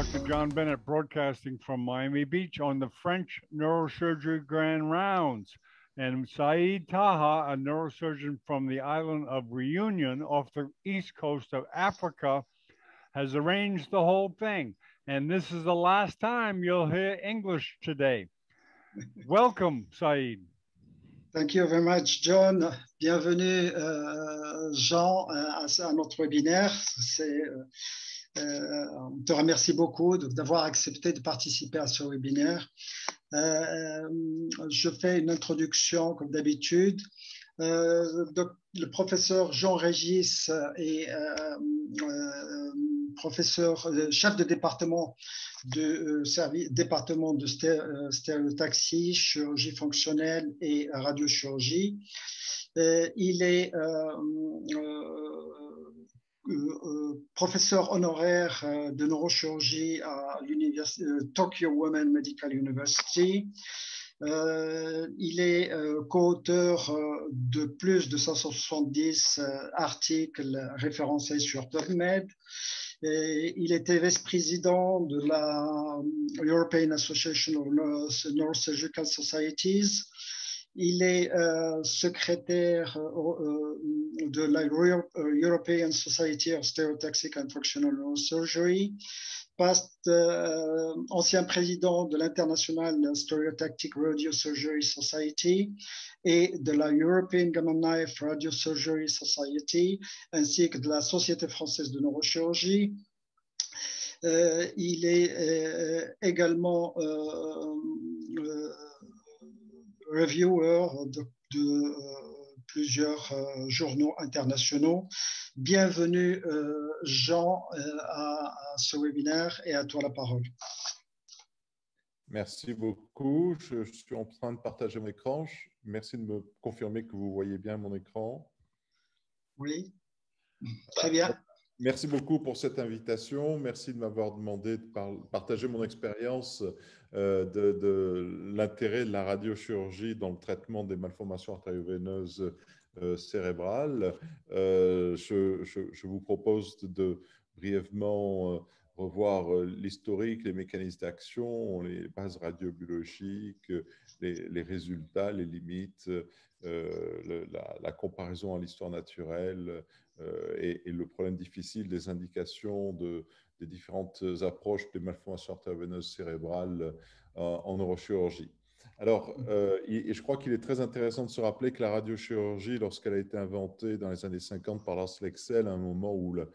Dr. John Bennett broadcasting from Miami Beach on the French Neurosurgery Grand Rounds. And Saeed Taha, a neurosurgeon from the island of Reunion off the east coast of Africa, has arranged the whole thing. And this is the last time you'll hear English today. Welcome, Saeed. Thank you very much, John. Bienvenue, uh, Jean, à, uh, à, notre webinaire. C'est. Uh, Euh, on te remercie beaucoup d'avoir accepté de participer à ce webinaire. Euh, je fais une introduction comme d'habitude. Euh, le professeur Jean Régis est professeur, chef de département de service, département de stéréotaxie, chirurgie fonctionnelle et radiochirurgie. il est euh, professeur honoraire euh, de neurochirurgie à euh, Tokyo Women Medical University. il est co-auteur de plus de 570 articles référencés sur PubMed. Et il était vice-président de la European Association of Neurosurgical Societies il est euh, secrétaire euh, euh, de la European Society of Stereotactic and Functional Neurosurgery, past, ancien président de l'International Stereotactic Radiosurgery Society et de la European Gamma Knife Radiosurgery Society, ainsi que de la Société française de neurochirurgie. il est également reviewer de, euh, plusieurs euh, journaux internationaux. Bienvenue euh, Jean à, ce webinaire et à toi la parole. Merci beaucoup. Je, suis en train de partager mon écran. merci de me confirmer que vous voyez bien mon écran. Oui, bah, très bien. Merci beaucoup pour cette invitation. Merci de m'avoir demandé de partager mon expérience euh, de, l'intérêt de la radiochirurgie dans le traitement des malformations artériovéneuses euh, cérébrales. Euh, je, vous propose de brièvement revoir l'historique, les mécanismes d'action, les bases radiobiologiques, les, les résultats, les limites, la, la, comparaison à l'histoire naturelle, euh, et, le problème difficile des indications de, des différentes approches des malformations artério-veineuses cérébrales euh, en neurochirurgie. Alors, mmh. euh, et je crois qu'il est très intéressant de se rappeler que la radiochirurgie, lorsqu'elle a été inventée dans les années 50 par Lars Lexel, à un moment où la,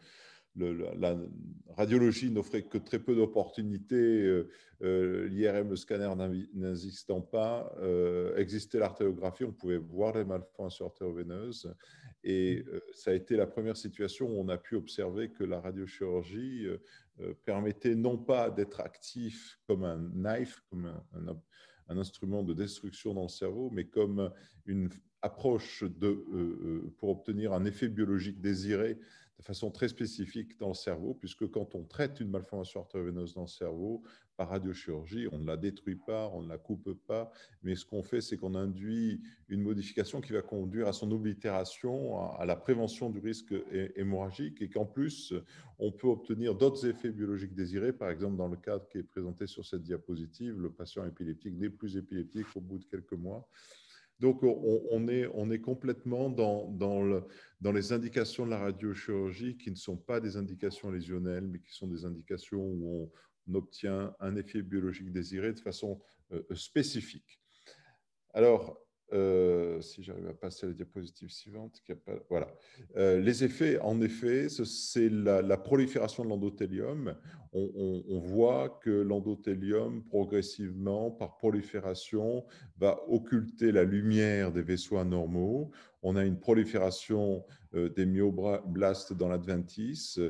radiologie n'offrait que très peu d'opportunités, l'IRM, le scanner n'existant pas, existait l'artéographie, on pouvait voir les malformations artéro-veineuses. Et mmh. euh, ça a été la première situation où on a pu observer que la radiochirurgie euh, euh, permettait non pas d'être actif comme un knife, comme un, instrument de destruction dans le cerveau, mais comme une approche de, pour obtenir un effet biologique désiré de façon très spécifique dans le cerveau, puisque quand on traite une malformation artériovéneuse dans le cerveau, par radiochirurgie, on ne la détruit pas, on ne la coupe pas, mais ce qu'on fait, c'est qu'on induit une modification qui va conduire à son oblitération, à, la prévention du risque hémorragique, et qu'en plus, on peut obtenir d'autres effets biologiques désirés. Par exemple, dans le cadre qui est présenté sur cette diapositive, le patient épileptique n'est plus épileptique au bout de quelques mois. Donc, on, est, complètement dans, dans, les indications de la radiochirurgie qui ne sont pas des indications lésionnelles, mais qui sont des indications où on on obtient un effet biologique désiré de façon euh, spécifique. Alors, euh, si j'arrive à passer à la diapositive suivante, voilà. Euh, les effets, en effet, c'est la, prolifération de l'endothélium. On, on, voit que l'endothélium, progressivement, par prolifération, va occulter la lumière des vaisseaux anormaux. On a une prolifération euh, des myoblastes dans l'adventice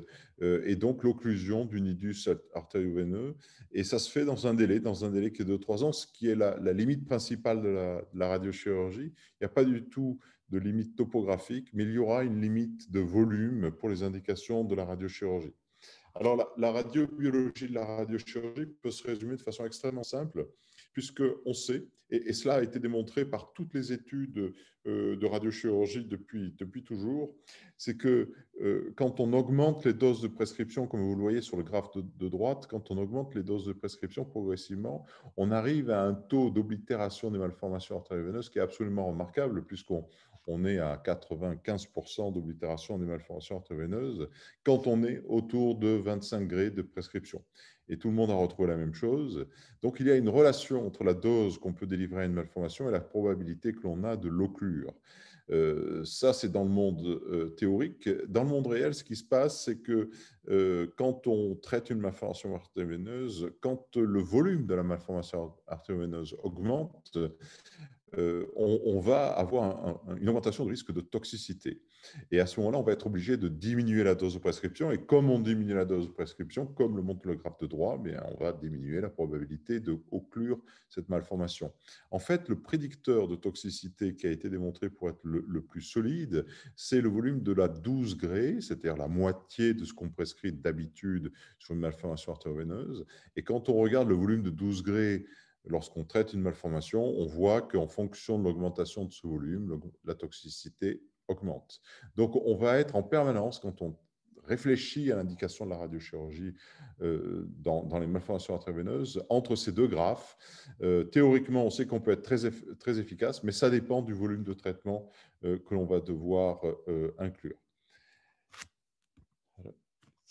euh, et donc l'occlusion du nidus artério-veineux. Et ça se fait dans un délai, dans un délai qui est de trois ans, ce qui est la, limite principale de la, radiochirurgie. Il n'y a pas du tout de limite topographique, mais il y aura une limite de volume pour les indications de la radiochirurgie. Alors, la radiobiologie de la radiochirurgie peut se résumer de façon extrêmement simple on sait, et, cela a été démontré par toutes les études euh, de radiochirurgie depuis, depuis toujours, c'est que euh, quand on augmente les doses de prescription, comme vous le voyez sur le graphe de, droite, quand on augmente les doses de prescription progressivement, on arrive à un taux d'oblitération des malformations artério-veineuses qui est absolument remarquable, puisqu'on on est à 95% d'oblitération des malformations intraveineuses quand on est autour de 25 grés de prescription. Et tout le monde a retrouvé la même chose. Donc il y a une relation entre la dose qu'on peut délivrer à une malformation et la probabilité que l'on a de l'occlure. Euh, ça, c'est dans le monde euh, théorique. Dans le monde réel, ce qui se passe, c'est que euh, quand on traite une malformation artério quand le volume de la malformation artério augmente, euh, on, va avoir une augmentation du risque de toxicité. Et à ce moment-là, on va être obligé de diminuer la dose de prescription. Et comme on diminue la dose de prescription, comme le montre le graphe de droit, mais on va diminuer la probabilité de cette malformation. En fait, le prédicteur de toxicité qui a été démontré pour être le, plus solide, c'est le volume de la 12 gré, c'est-à-dire la moitié de ce qu'on prescrit d'habitude sur une malformation artérovéneuse. Et quand on regarde le volume de 12 gré, lorsqu'on traite une malformation, on voit qu'en fonction de l'augmentation de ce volume, la toxicité augmente. Donc, on va être en permanence, quand on réfléchit à l'indication de la radiochirurgie euh, dans, les malformations intraveineuses, entre ces deux graphes, euh, théoriquement, on sait qu'on peut être très, très efficace, mais ça dépend du volume de traitement euh, que l'on va devoir inclure.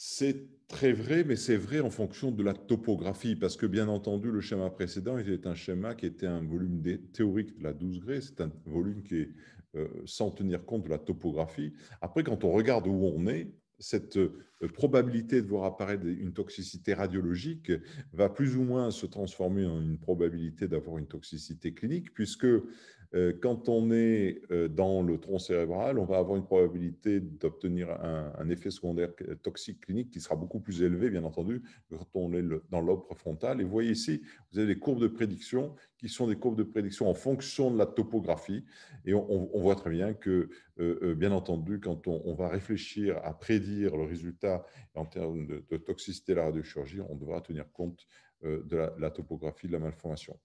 C'est très vrai, mais c'est vrai en fonction de la topographie, parce que bien entendu, le schéma précédent était un schéma qui était un volume théorique de la 12 gré c'est un volume qui est euh, sans tenir compte de la topographie. Après, quand on regarde où on est, cette euh, probabilité de voir apparaître une toxicité radiologique va plus ou moins se transformer en une probabilité d'avoir une toxicité clinique, puisque euh, quand on est euh, dans le tronc cérébral, on va avoir une probabilité d'obtenir un, effet secondaire toxique clinique qui sera beaucoup plus élevé, bien entendu, quand on est dans l'aube frontal. Et vous voyez ici, vous avez des courbes de prédiction qui sont des courbes de prédiction en fonction de la topographie. Et on, voit très bien que, euh, bien entendu, quand on, va réfléchir à prédire le résultat en termes de, toxicité de la radiochirurgie, on devra tenir compte de la topographie de la malformation.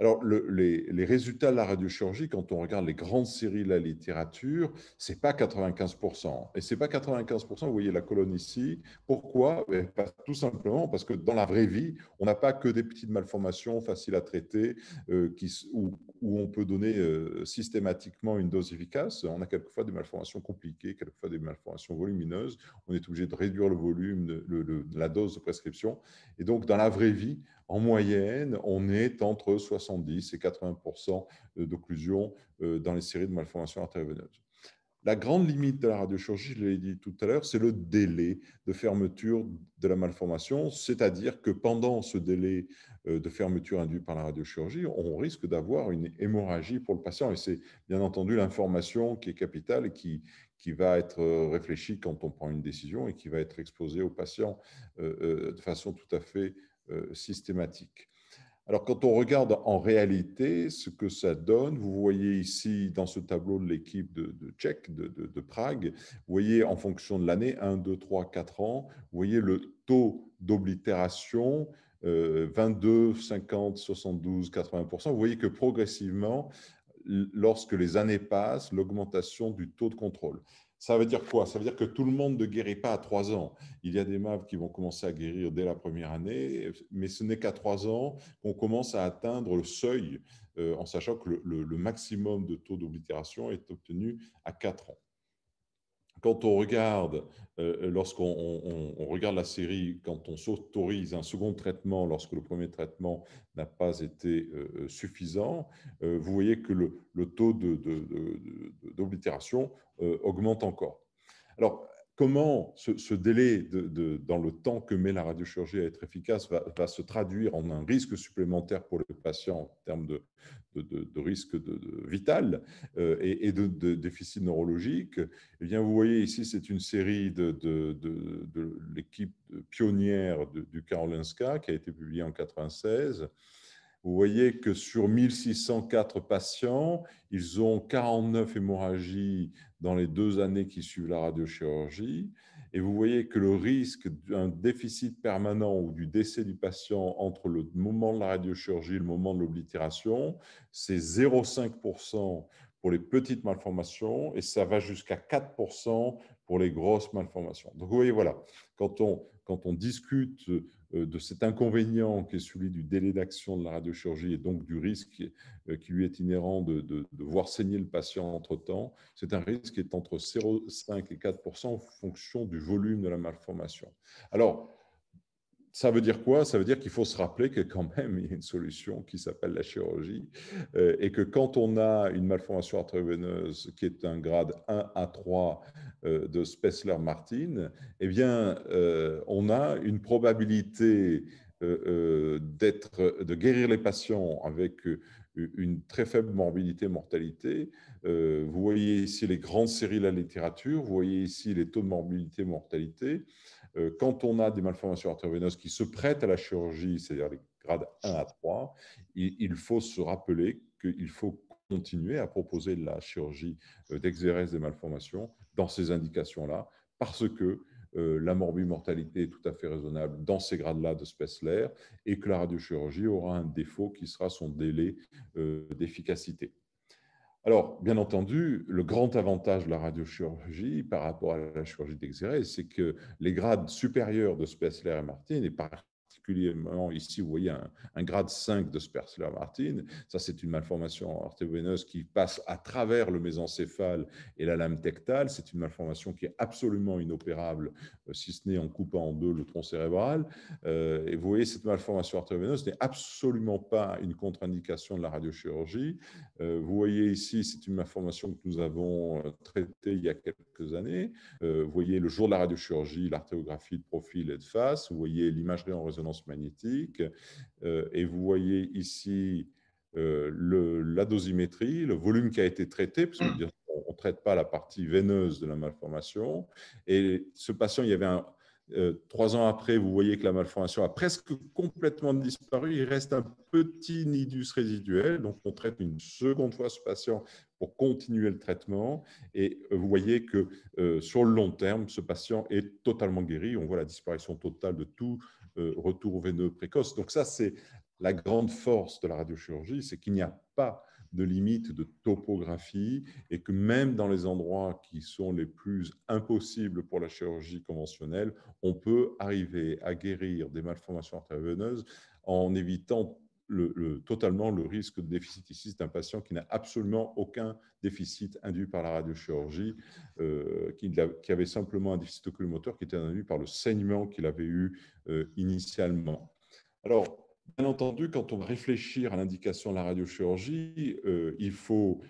Alors, les, résultats de la radiochirurgie, quand on regarde les grandes séries de la littérature, c'est pas 95%. Et c'est pas 95%, vous voyez la colonne ici. Pourquoi pas eh ben, Tout simplement parce que dans la vraie vie, on n'a pas que des petites malformations faciles à traiter euh, où, on peut donner euh, systématiquement une dose efficace. On a quelquefois des malformations compliquées, quelquefois des malformations volumineuses. On est obligé de réduire le volume, de la dose de prescription. Et donc, dans la vraie vie, en moyenne, on est entre 60 70 et 80 euh, d'occlusion euh, dans les séries de malformations artérioveineuses. La grande limite de la radiochirurgie, je l'ai dit tout à l'heure, c'est le délai de fermeture de la malformation, c'est-à-dire que pendant ce délai euh, de fermeture induit par la radiochirurgie, on risque d'avoir une hémorragie pour le patient. Et c'est bien entendu l'information qui est capitale et qui, qui va être réfléchie quand on prend une décision et qui va être exposée au patient de façon tout à fait systématique. Alors, quand on regarde en réalité ce que ça donne, vous voyez ici dans ce tableau de l'équipe de, Tchèque, de, Prague, vous voyez en fonction de l'année, 1, 2, 3, 4 ans, vous voyez le taux d'oblitération, 22, 50, 72, 80%. Vous voyez que progressivement, lorsque les années passent, l'augmentation du taux de contrôle. Ça veut dire quoi Ça veut dire que tout le monde ne guérit pas à 3 ans. Il y a des MAV qui vont commencer à guérir dès la première année, mais ce n'est qu'à 3 ans qu'on commence à atteindre le seuil, euh, en sachant que le, maximum de taux d'oblitération est obtenu à 4 ans quand on regarde, euh, euh, lorsqu'on regarde la série, quand on s'autorise un second traitement lorsque le premier traitement n'a pas été euh, suffisant, vous voyez que le, taux d'oblitération de, de, augmente encore. Alors, comment ce, délai dans le temps que met la radiochirurgie à être efficace va, se traduire en un risque supplémentaire pour le patient en termes de, risque vital euh, et, de, déficit neurologique. Eh bien, vous voyez ici, c'est une série de, l'équipe pionnière du Karolinska qui a été publiée en 1996 vous voyez que sur 1604 patients, ils ont 49 hémorragies dans les deux années qui suivent la radiochirurgie. Et vous voyez que le risque d'un déficit permanent ou du décès du patient entre le moment de la radiochirurgie et le moment de l'oblitération, c'est 0,5% pour les petites malformations et ça va jusqu'à 4% pour les grosses malformations. Donc vous voyez, voilà, quand on discute euh, de cet inconvénient qui est celui du délai d'action de la radiochirurgie et donc du risque euh, qui lui est inhérent de, voir saigner le patient entre-temps, c'est un risque qui est entre 0,5 et 4 en fonction du volume de la malformation. Alors, ça veut dire quoi Ça veut dire qu'il faut se rappeler que quand même, il y a une solution qui s'appelle la chirurgie euh, et que quand on a une malformation intraveineuse qui est un grade 1 à 3 euh, de Spessler-Martin, eh bien, euh, on a une probabilité de guérir les patients avec une très faible morbidité, mortalité. vous voyez ici les grandes séries de la littérature, vous voyez ici les taux de morbidité, mortalité. Euh, quand on a des malformations artério qui se prêtent à la chirurgie, c'est-à-dire les grades 1 à 3, il faut se rappeler qu'il faut continuer à proposer la chirurgie euh, d'exérèse des malformations dans ces indications-là, parce que euh, la la mortalité est tout à fait raisonnable dans ces grades-là de Spessler et que la radiochirurgie aura un défaut qui sera son délai d'efficacité. Alors, bien entendu, le grand avantage de la radiochirurgie par rapport à la chirurgie d'exérès, c'est que les grades supérieurs de Spessler et Martin, et par ici, vous voyez un, grade 5 de Spercler-Martin. Ça, c'est une malformation artévénose qui passe à travers le mésencéphale et la lame tectale. C'est une malformation qui est absolument inopérable, euh, si ce n'est en coupant en deux le tronc cérébral. Euh, et vous voyez, cette malformation artévénose n'est absolument pas une contre-indication de la radiochirurgie. Euh, vous voyez ici, c'est une malformation que nous avons traitée il y a quelques années. vous voyez, le jour de la radiochirurgie, l'artéographie de profil et de face. Vous voyez l'imagerie en résonance magnétique. Euh, et vous voyez ici euh, le, la dosimétrie, le volume qui a été traité, parce ne traite pas la partie veineuse de la malformation. Et ce patient, il y avait un, euh, trois ans après, vous voyez que la malformation a presque complètement disparu. Il reste un petit nidus résiduel. Donc, on traite une seconde fois ce patient pour continuer le traitement. Et vous voyez que sur le long terme, ce patient est totalement guéri. On voit la disparition totale de tout euh, retour veineux précoce. Donc ça, c'est la grande force de la radiochirurgie, c'est qu'il n'y a pas de limite de topographie et que même dans les endroits qui sont les plus impossibles pour la chirurgie conventionnelle, on peut arriver à guérir des malformations artério en évitant le, totalement le risque de déficit ici d'un patient qui n'a absolument aucun déficit induit par la radiochirurgie, euh, qui, avait simplement un déficit oculomoteur qui était induit par le saignement qu'il avait eu euh, initialement. Alors, bien entendu, quand on va réfléchir à l'indication de la radiochirurgie, euh, il faut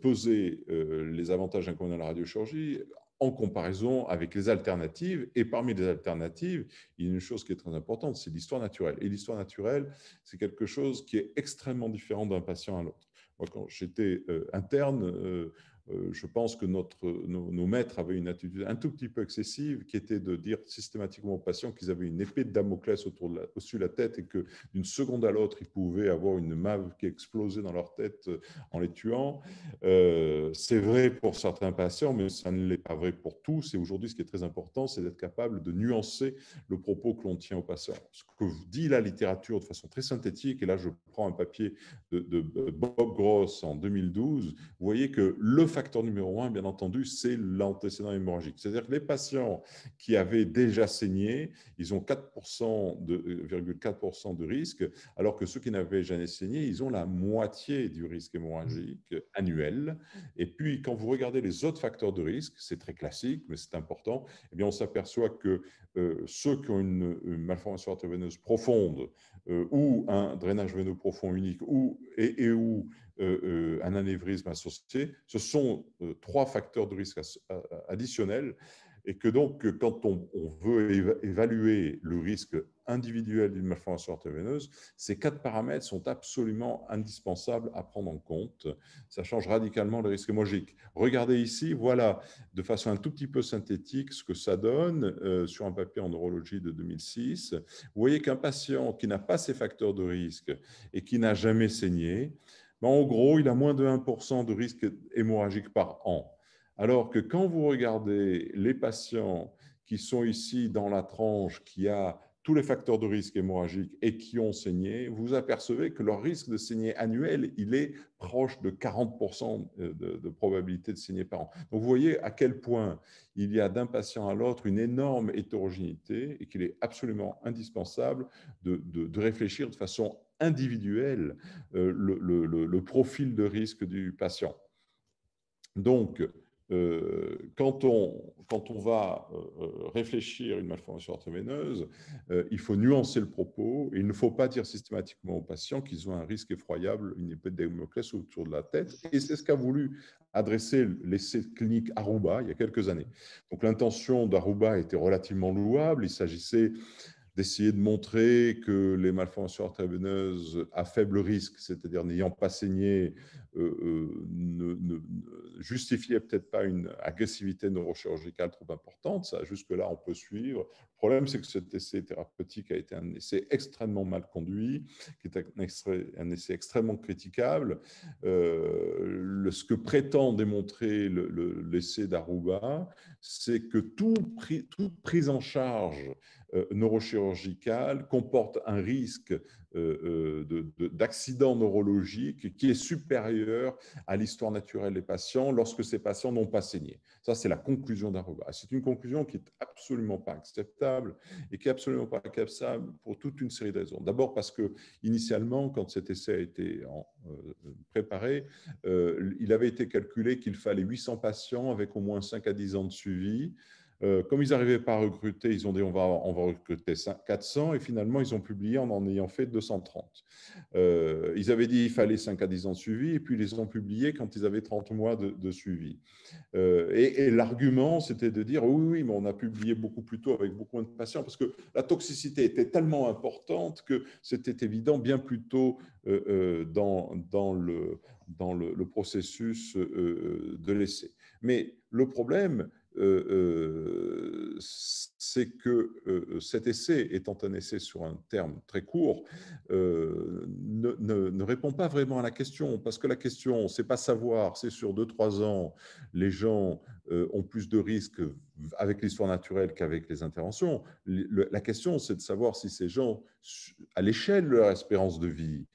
peser les avantages et inconvénients de la radiochirurgie en comparaison avec les alternatives. Et parmi les alternatives, il y a une chose qui est très importante, c'est l'histoire naturelle. Et l'histoire naturelle, c'est quelque chose qui est extrêmement différent d'un patient à l'autre. Moi, quand j'étais euh, interne, euh, euh, je pense que notre, nos, maîtres avaient une attitude un tout petit peu excessive qui était de dire systématiquement aux patients qu'ils avaient une épée de Damoclès au-dessus de la tête et que d'une seconde à l'autre, ils pouvaient avoir une mave qui explosait dans leur tête euh, en les tuant. Euh, c'est vrai pour certains patients, mais ça ne l'est pas vrai pour tous. Et aujourd'hui, ce qui est très important, c'est d'être capable de nuancer le propos que l'on tient aux patients. Ce que vous dit la littérature de façon très synthétique, et là je prends un papier de, de Bob Gross en 2012, vous voyez que le facteur numéro un, bien entendu, c'est l'antécédent hémorragique. C'est-à-dire que les patients qui avaient déjà saigné, ils ont 4% de, 4% euh, de risque, alors que ceux qui n'avaient jamais saigné, ils ont la moitié du risque hémorragique annuel. Et puis, quand vous regardez les autres facteurs de risque, c'est très classique, mais c'est important, eh bien, on s'aperçoit que euh, ceux qui ont une, malformation artério-veineuse profonde euh, ou un drainage veineux profond unique ou, et, et ou euh, euh, un anévrisme associé. Ce sont euh, trois facteurs de risque additionnels et que donc, quand on, veut évaluer le risque individuel d'une malformation intraveineuse, ces quatre paramètres sont absolument indispensables à prendre en compte. Ça change radicalement le risque hémorragique. Regardez ici, voilà, de façon un tout petit peu synthétique, ce que ça donne sur un papier en neurologie de 2006. Vous voyez qu'un patient qui n'a pas ces facteurs de risque et qui n'a jamais saigné, ben, en gros, il a moins de 1% de risque hémorragique par an. Alors que quand vous regardez les patients qui sont ici dans la tranche qui a tous les facteurs de risque hémorragique et qui ont saigné, vous apercevez que leur risque de saigner annuel, il est proche de 40% euh, de, probabilité de saigner par an. Donc vous voyez à quel point il y a d'un patient à l'autre une énorme hétérogénéité et qu'il est absolument indispensable de, de, réfléchir de façon individuelle euh, le, le, le profil de risque du patient. Donc, euh, quand, on, quand on va euh, euh, réfléchir une malformation artéméneuse, il faut nuancer le propos. Il ne faut pas dire systématiquement aux patients qu'ils ont un risque effroyable, une épée de autour de la tête. Et c'est ce qu'a voulu adresser l'essai clinique Aruba il y a quelques années. Donc l'intention d'Aruba était relativement louable. Il s'agissait d'essayer de montrer que les malformations intraveineuses à faible risque, c'est-à-dire n'ayant pas saigné, euh, euh, ne, justifiaient peut-être pas une agressivité neurochirurgicale trop importante. Ça, jusque-là, on peut suivre. Le problème, c'est que cet essai thérapeutique a été un essai extrêmement mal conduit, qui est un, essai, extrêmement critiquable. Euh, ce que prétend démontrer l'essai le, d'Aruba, c'est que tout, toute prise en charge euh, neurochirurgicale comporte un risque euh, euh, d'accident neurologique qui est supérieur à l'histoire naturelle des patients lorsque ces patients n'ont pas saigné. Ça, c'est la conclusion d'un C'est une conclusion qui n'est absolument pas acceptable et qui n'est absolument pas acceptable pour toute une série de raisons. D'abord parce que, initialement, quand cet essai a été préparé, il avait été calculé qu'il fallait 800 patients avec au moins 5 à 10 ans de suivi euh, comme ils n'arrivaient pas à recruter, ils ont dit on va, on va recruter 400 et finalement ils ont publié en en ayant fait 230. Euh, ils avaient dit il fallait 5 à 10 ans de suivi et puis ils les ont publiés quand ils avaient 30 mois de, suivi. Euh, et, l'argument c'était de dire oui, oui, mais on a publié beaucoup plus tôt avec beaucoup moins de patients parce que la toxicité était tellement importante que c'était évident bien plus tôt dans, le, dans le processus de l'essai. Mais le problème, euh, euh, c'est que euh, cet essai, étant un essai sur un terme très court, ne, répond pas vraiment à la question, parce que la question, c'est pas savoir, c'est sur 2 trois ans, les gens ont plus de risques avec l'histoire naturelle qu'avec les interventions. la question, c'est de savoir si ces gens, à l'échelle de leur espérance de vie,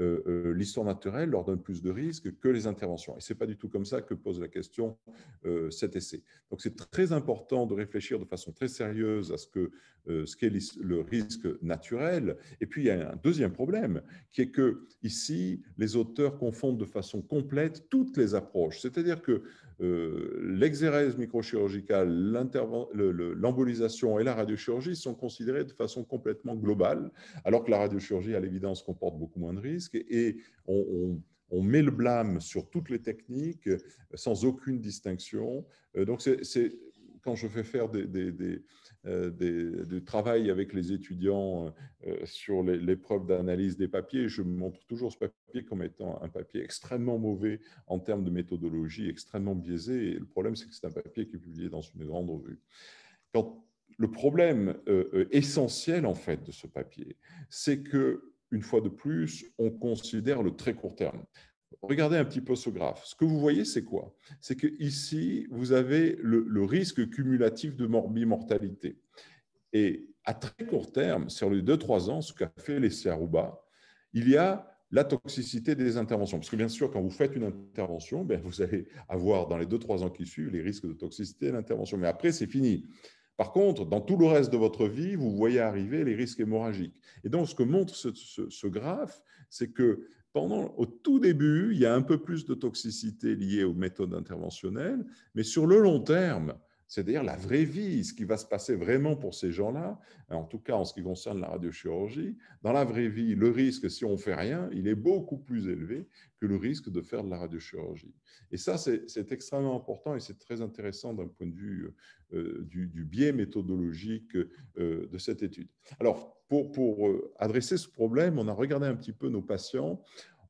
euh, euh, l'histoire naturelle leur donne plus de risques que les interventions. Et ce n'est pas du tout comme ça que pose la question euh, cet essai. Donc c'est très important de réfléchir de façon très sérieuse à ce que ce qu'est le risque naturel. Et puis il y a un deuxième problème qui est que ici les auteurs confondent de façon complète toutes les approches. C'est-à-dire que euh, l'exérèse microchirurgicale, l'embolisation et la radiochirurgie sont considérées de façon complètement globale, alors que la radiochirurgie, à l'évidence, comporte beaucoup moins de risques et, on, met le blâme sur toutes les techniques euh, sans aucune distinction. Euh, donc, c'est quand je fais faire des, euh, du travail avec les étudiants euh, euh, sur l'épreuve d'analyse des papiers. Je montre toujours ce papier comme étant un papier extrêmement mauvais en termes de méthodologie, extrêmement biaisé. Et le problème, c'est que c'est un papier qui est publié dans une grande revue. Quand le problème essentiel, en fait, de ce papier, c'est que une fois de plus, on considère le très court terme. Regardez un petit peu ce graphe. Ce que vous voyez, c'est quoi C'est que ici, vous avez le, risque cumulatif de morbimortalité. Et à très court terme, sur les 2-3 ans, ce qu'a fait les Aruba, il y a la toxicité des interventions. Parce que bien sûr, quand vous faites une intervention, ben, vous allez avoir dans les 2-3 ans qui suivent les risques de toxicité de l'intervention. Mais après, c'est fini. Par contre, dans tout le reste de votre vie, vous voyez arriver les risques hémorragiques. Et donc, ce que montre ce graphe, c'est que pendant, au tout début, il y a un peu plus de toxicité liée aux méthodes interventionnelles, mais sur le long terme, c'est-à-dire la vraie vie, ce qui va se passer vraiment pour ces gens-là, hein, en tout cas en ce qui concerne la radiochirurgie, dans la vraie vie, le risque, si on ne fait rien, il est beaucoup plus élevé que le risque de faire de la radiochirurgie. Et ça, c'est extrêmement important et c'est très intéressant d'un point de vue euh, du, biais méthodologique euh, de cette étude. Alors, pour, euh, adresser ce problème, on a regardé un petit peu nos patients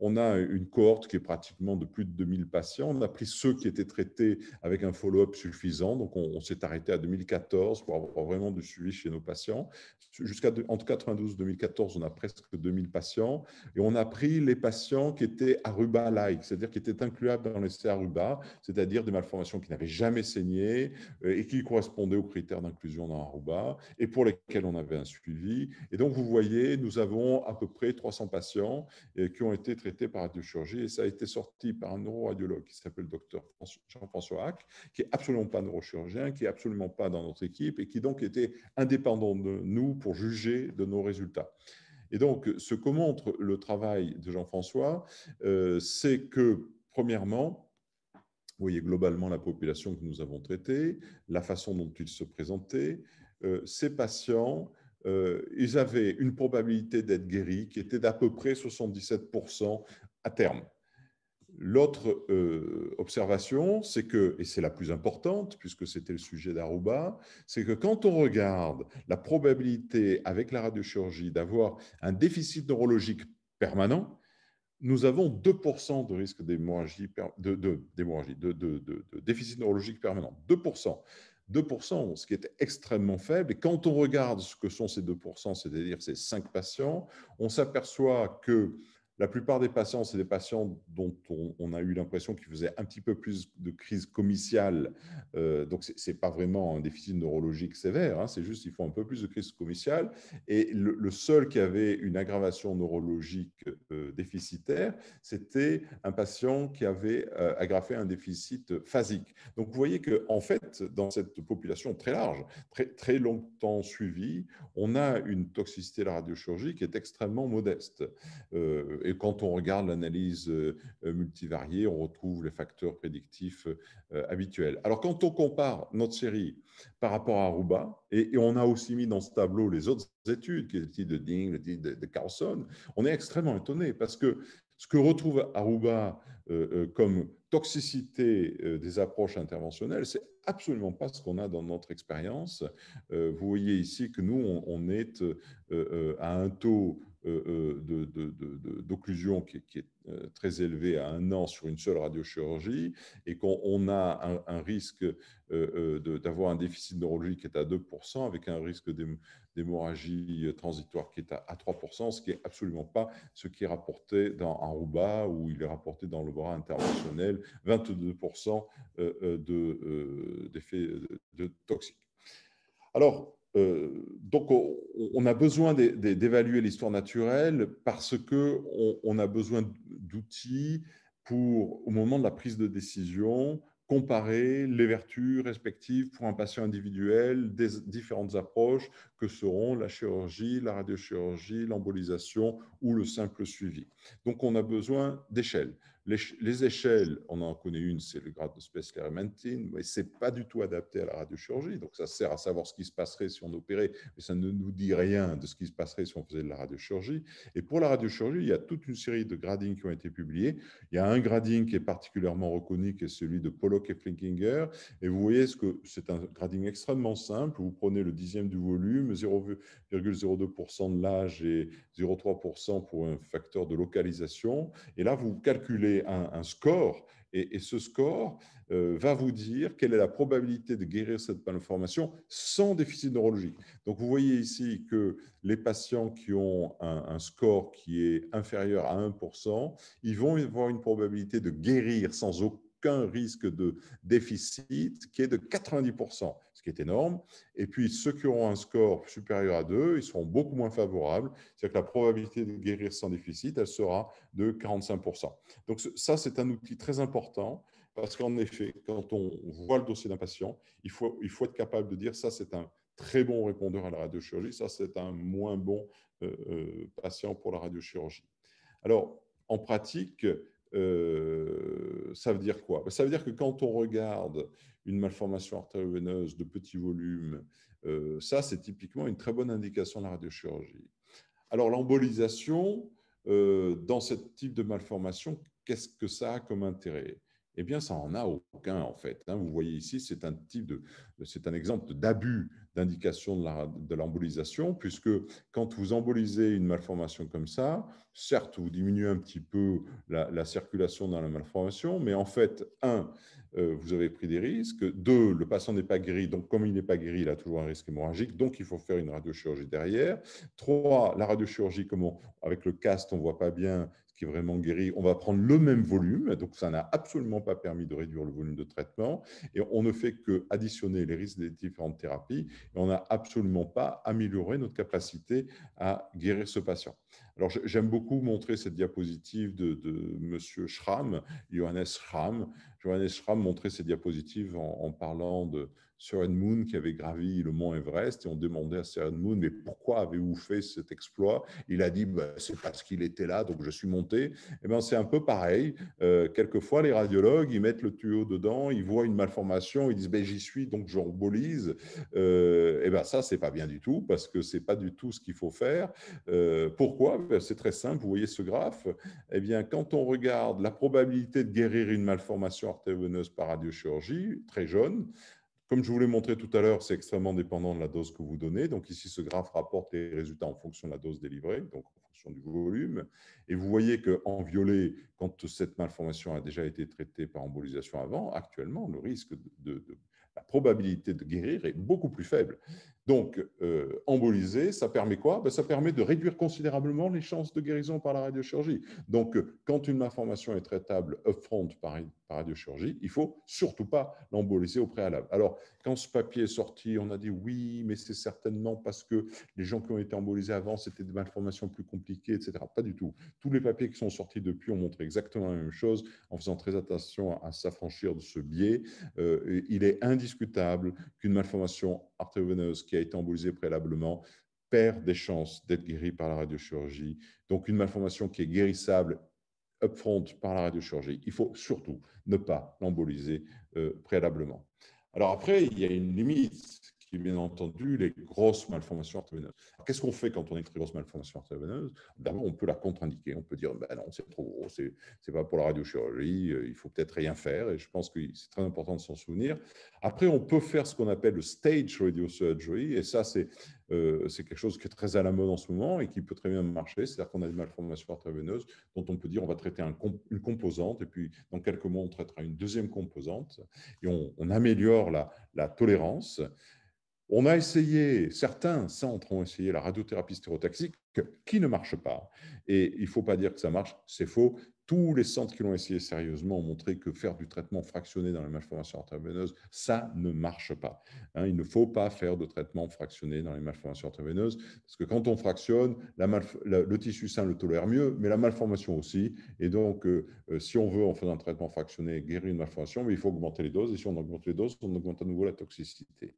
on a une cohorte qui est pratiquement de plus de 2000 patients. On a pris ceux qui étaient traités avec un follow-up suffisant. Donc, on, s'est arrêté à 2014 pour avoir vraiment du suivi chez nos patients. Jusqu'à entre 92 et 2014, on a presque 2000 patients. Et on a pris les patients qui étaient aruba-like, c'est-à-dire qui étaient incluables dans les aruba, c'est-à-dire des malformations qui n'avaient jamais saigné euh, et qui correspondaient aux critères d'inclusion dans aruba et pour lesquels on avait un suivi. Et donc, vous voyez, nous avons à peu près 300 patients euh, qui ont été traités par radiochirurgie et ça a été sorti par un neuroradiologue qui s'appelle docteur Jean-François Hack, qui est absolument pas neurochirurgien, qui est absolument pas dans notre équipe et qui donc était indépendant de nous pour juger de nos résultats. Et donc, ce que montre le travail de Jean-François, euh, c'est que, premièrement, vous voyez globalement la population que nous avons traitée, la façon dont ils se présentaient, ces euh, patients euh, ils avaient une probabilité d'être guéris qui était d'à peu près 77% à terme. L'autre euh, observation, c'est que, et c'est la plus importante, puisque c'était le sujet d'Aruba, c'est que quand on regarde la probabilité avec la radiochirurgie d'avoir un déficit neurologique permanent, nous avons 2% de risque d'hémorragie, de, de, de, de, déficit neurologique permanent, 2%. 2%, ce qui est extrêmement faible. Et quand on regarde ce que sont ces 2%, c'est-à-dire ces 5 patients, on s'aperçoit que la plupart des patients, c'est des patients dont on, a eu l'impression qu'ils faisaient un petit peu plus de crise commerciale. Euh, donc, ce n'est pas vraiment un déficit neurologique sévère, hein. c'est juste qu'ils font un peu plus de crise commerciale. Et le, seul qui avait une aggravation neurologique euh, déficitaire, c'était un patient qui avait euh, aggravé un déficit phasique. Donc, vous voyez qu'en en fait, dans cette population très large, très, très longtemps suivie, on a une toxicité à la radiochirurgie qui est extrêmement modeste et quand on regarde l'analyse euh, euh, multivariée, on retrouve les facteurs prédictifs euh, habituels. Alors quand on compare notre série par rapport à Aruba, et, on a aussi mis dans ce tableau les autres études, qui est de Ding, les de, de Carlson, on est extrêmement étonné parce que ce que retrouve Aruba comme toxicité des approches interventionnelles, c'est absolument pas ce qu'on a dans notre expérience. vous voyez ici que nous, on est à un taux euh, euh, d'occlusion qui, est, euh, très élevé à un an sur une seule radiochirurgie et qu'on a un, risque d'avoir un déficit neurologique qui est à 2% avec un risque d'hémorragie transitoire qui est à 3%, ce qui n'est absolument pas ce qui est rapporté dans Aruba où il est rapporté dans le bras interventionnel 22% d'effets de, de toxiques. Alors, euh, donc, on a besoin d'évaluer l'histoire naturelle parce que on a besoin d'outils pour, au moment de la prise de décision, comparer les vertus respectives pour un patient individuel des différentes approches que seront la chirurgie, la radiochirurgie, l'embolisation ou le simple suivi. Donc, on a besoin d'échelles. Les, échelles, on en connaît une, c'est le grade de space mais ce n'est pas du tout adapté à la radiochirurgie. Donc, ça sert à savoir ce qui se passerait si on opérait, mais ça ne nous dit rien de ce qui se passerait si on faisait de la radiochirurgie. Et pour la radiochirurgie, il y a toute une série de gradings qui ont été publiés. Il y a un grading qui est particulièrement reconnu, qui est celui de Pollock et Flinkinger. Et vous voyez ce que c'est un grading extrêmement simple. Vous prenez le dixième du volume, 0,02% de l'âge et 0,3% pour un facteur de localisation. Et là, vous calculez un, score et, ce score euh, va vous dire quelle est la probabilité de guérir cette malformation sans déficit neurologique. Donc vous voyez ici que les patients qui ont un score qui est inférieur à 1%, ils vont avoir une probabilité de guérir sans aucun risque de déficit qui est de 90% qui est énorme. Et puis, ceux qui auront un score supérieur à 2, ils seront beaucoup moins favorables. C'est-à-dire que la probabilité de guérir sans déficit, elle sera de 45%. Donc, ça, c'est un outil très important parce qu'en effet, quand on voit le dossier d'un patient, il faut, il faut être capable de dire ça, c'est un très bon répondeur à la radiochirurgie, ça, c'est un moins bon euh, euh, patient pour la radiochirurgie. Alors, en pratique, euh, ça veut dire quoi bah, Ça veut dire que quand on regarde une malformation artério-veineuse de petit volume, euh, ça, c'est typiquement une très bonne indication de la radiochirurgie. Alors, l'embolisation, euh, dans ce type de malformation, qu'est-ce que ça a comme intérêt eh bien, ça n'en a aucun, en fait. Hein. vous voyez ici, c'est un, type de, c'est un exemple d'abus d'indication de l'embolisation, puisque quand vous embolisez une malformation comme ça, certes, vous diminuez un petit peu la, circulation dans la malformation, mais en fait, un, euh, vous avez pris des risques, deux, le patient n'est pas guéri, donc comme il n'est pas guéri, il a toujours un risque hémorragique, donc il faut faire une radiochirurgie derrière, trois, la radiochirurgie, comme avec le cast, on ne voit pas bien qui vraiment guéri, on va prendre le même volume, donc ça n'a absolument pas permis de réduire le volume de traitement, et on ne fait que additionner les risques des différentes thérapies, et on n'a absolument pas amélioré notre capacité à guérir ce patient. Alors, j'aime beaucoup montrer cette diapositive de, de Monsieur Schramm, Johannes Schramm. Johannes Schramm montrait cette diapositive en, parlant de Sir Edmund qui avait gravi le mont Everest et on demandait à Sir Edmund, mais pourquoi avez-vous fait cet exploit Il a dit bah, c'est parce qu'il était là donc je suis monté. Et eh ben c'est un peu pareil. Euh, quelquefois les radiologues ils mettent le tuyau dedans, ils voient une malformation, ils disent ben, j'y suis donc je Euh, et eh ben ça c'est pas bien du tout parce que c'est pas du tout ce qu'il faut faire. Euh, pourquoi c'est très simple, vous voyez ce graphe, eh bien, quand on regarde la probabilité de guérir une malformation artério par radiochirurgie, très jeune, comme je vous l'ai montré tout à l'heure, c'est extrêmement dépendant de la dose que vous donnez. Donc ici, ce graphe rapporte les résultats en fonction de la dose délivrée, donc en fonction du volume. Et vous voyez qu'en violet, quand cette malformation a déjà été traitée par embolisation avant, actuellement, le risque de la probabilité de guérir est beaucoup plus faible. Donc, euh, emboliser, ça permet quoi ben, Ça permet de réduire considérablement les chances de guérison par la radiochirurgie. Donc, euh, quand une malformation est traitable upfront par, par radiochirurgie, il faut surtout pas l'emboliser au préalable. Alors, quand ce papier est sorti, on a dit oui, mais c'est certainement parce que les gens qui ont été embolisés avant, c'était des malformations plus compliquées, etc. Pas du tout. Tous les papiers qui sont sortis depuis ont montré exactement la même chose en faisant très attention à, s'affranchir de ce biais. Euh, il est indiscutable qu'une malformation qui qui a été embolisé préalablement perd des chances d'être guéri par la radiochirurgie. Donc une malformation qui est guérissable upfront par la radiochirurgie. Il faut surtout ne pas l'emboliser euh, préalablement. Alors après, il y a une limite bien entendu les grosses malformations artério Qu'est-ce qu'on fait quand on a une très grosse malformation artério D'abord, on peut la contre-indiquer. On peut dire, ben non, c'est trop gros, c'est n'est pas pour la radiochirurgie, euh, il faut peut-être rien faire. Et je pense que c'est très important de s'en souvenir. Après, on peut faire ce qu'on appelle le stage radiochirurgie, Et ça, c'est euh, quelque chose qui est très à la mode en ce moment et qui peut très bien marcher. C'est-à-dire qu'on a des malformation artério dont on peut dire, on va traiter un une composante. Et puis, dans quelques mois, on traitera une deuxième composante. Et on, on améliore la, la tolérance. On a essayé, certains centres ont essayé la radiothérapie stérotaxique qui ne marche pas. Et il ne faut pas dire que ça marche, c'est faux. Tous les centres qui l'ont essayé sérieusement ont montré que faire du traitement fractionné dans les malformations intraveineuse, ça ne marche pas. Hein, il ne faut pas faire de traitement fractionné dans les malformations intraveineuses, parce que quand on fractionne, le tissu sain le tolère mieux, mais la malformation aussi. Et donc, euh, euh, si on veut, en faire un traitement fractionné, guérir une malformation, mais il faut augmenter les doses. Et si on augmente les doses, on augmente à nouveau la toxicité.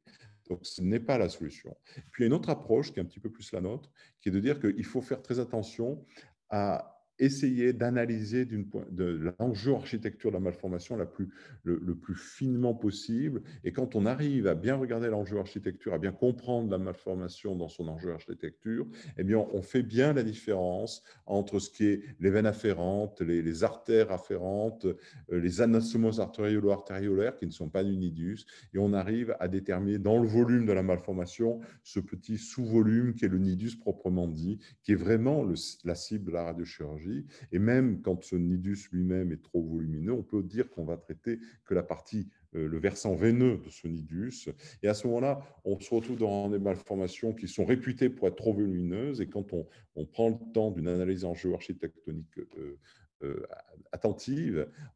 Donc, ce n'est pas la solution. Puis, il y a une autre approche qui est un petit peu plus la nôtre, qui est de dire qu'il faut faire très attention à essayer d'analyser de l'enjeu architecture de la malformation la plus, le, plus finement possible. Et quand on arrive à bien regarder l'enjeu architecture, à bien comprendre la malformation dans son enjeu architecture, eh bien, on fait bien la différence entre ce qui est les veines afférentes, les, artères afférentes, euh, les anastomoses artériolo-artériolaires qui ne sont pas du nidus, et on arrive à déterminer dans le volume de la malformation ce petit sous-volume qui est le nidus proprement dit, qui est vraiment la cible de la radiochirurgie et même quand ce nidus lui-même est trop volumineux, on peut dire qu'on va traiter que la partie euh, le versant veineux de ce nidus. Et à ce moment-là, on se retrouve dans des malformations qui sont réputées pour être trop volumineuses. Et quand on, prend le temps d'une analyse en géoarchitectonique euh,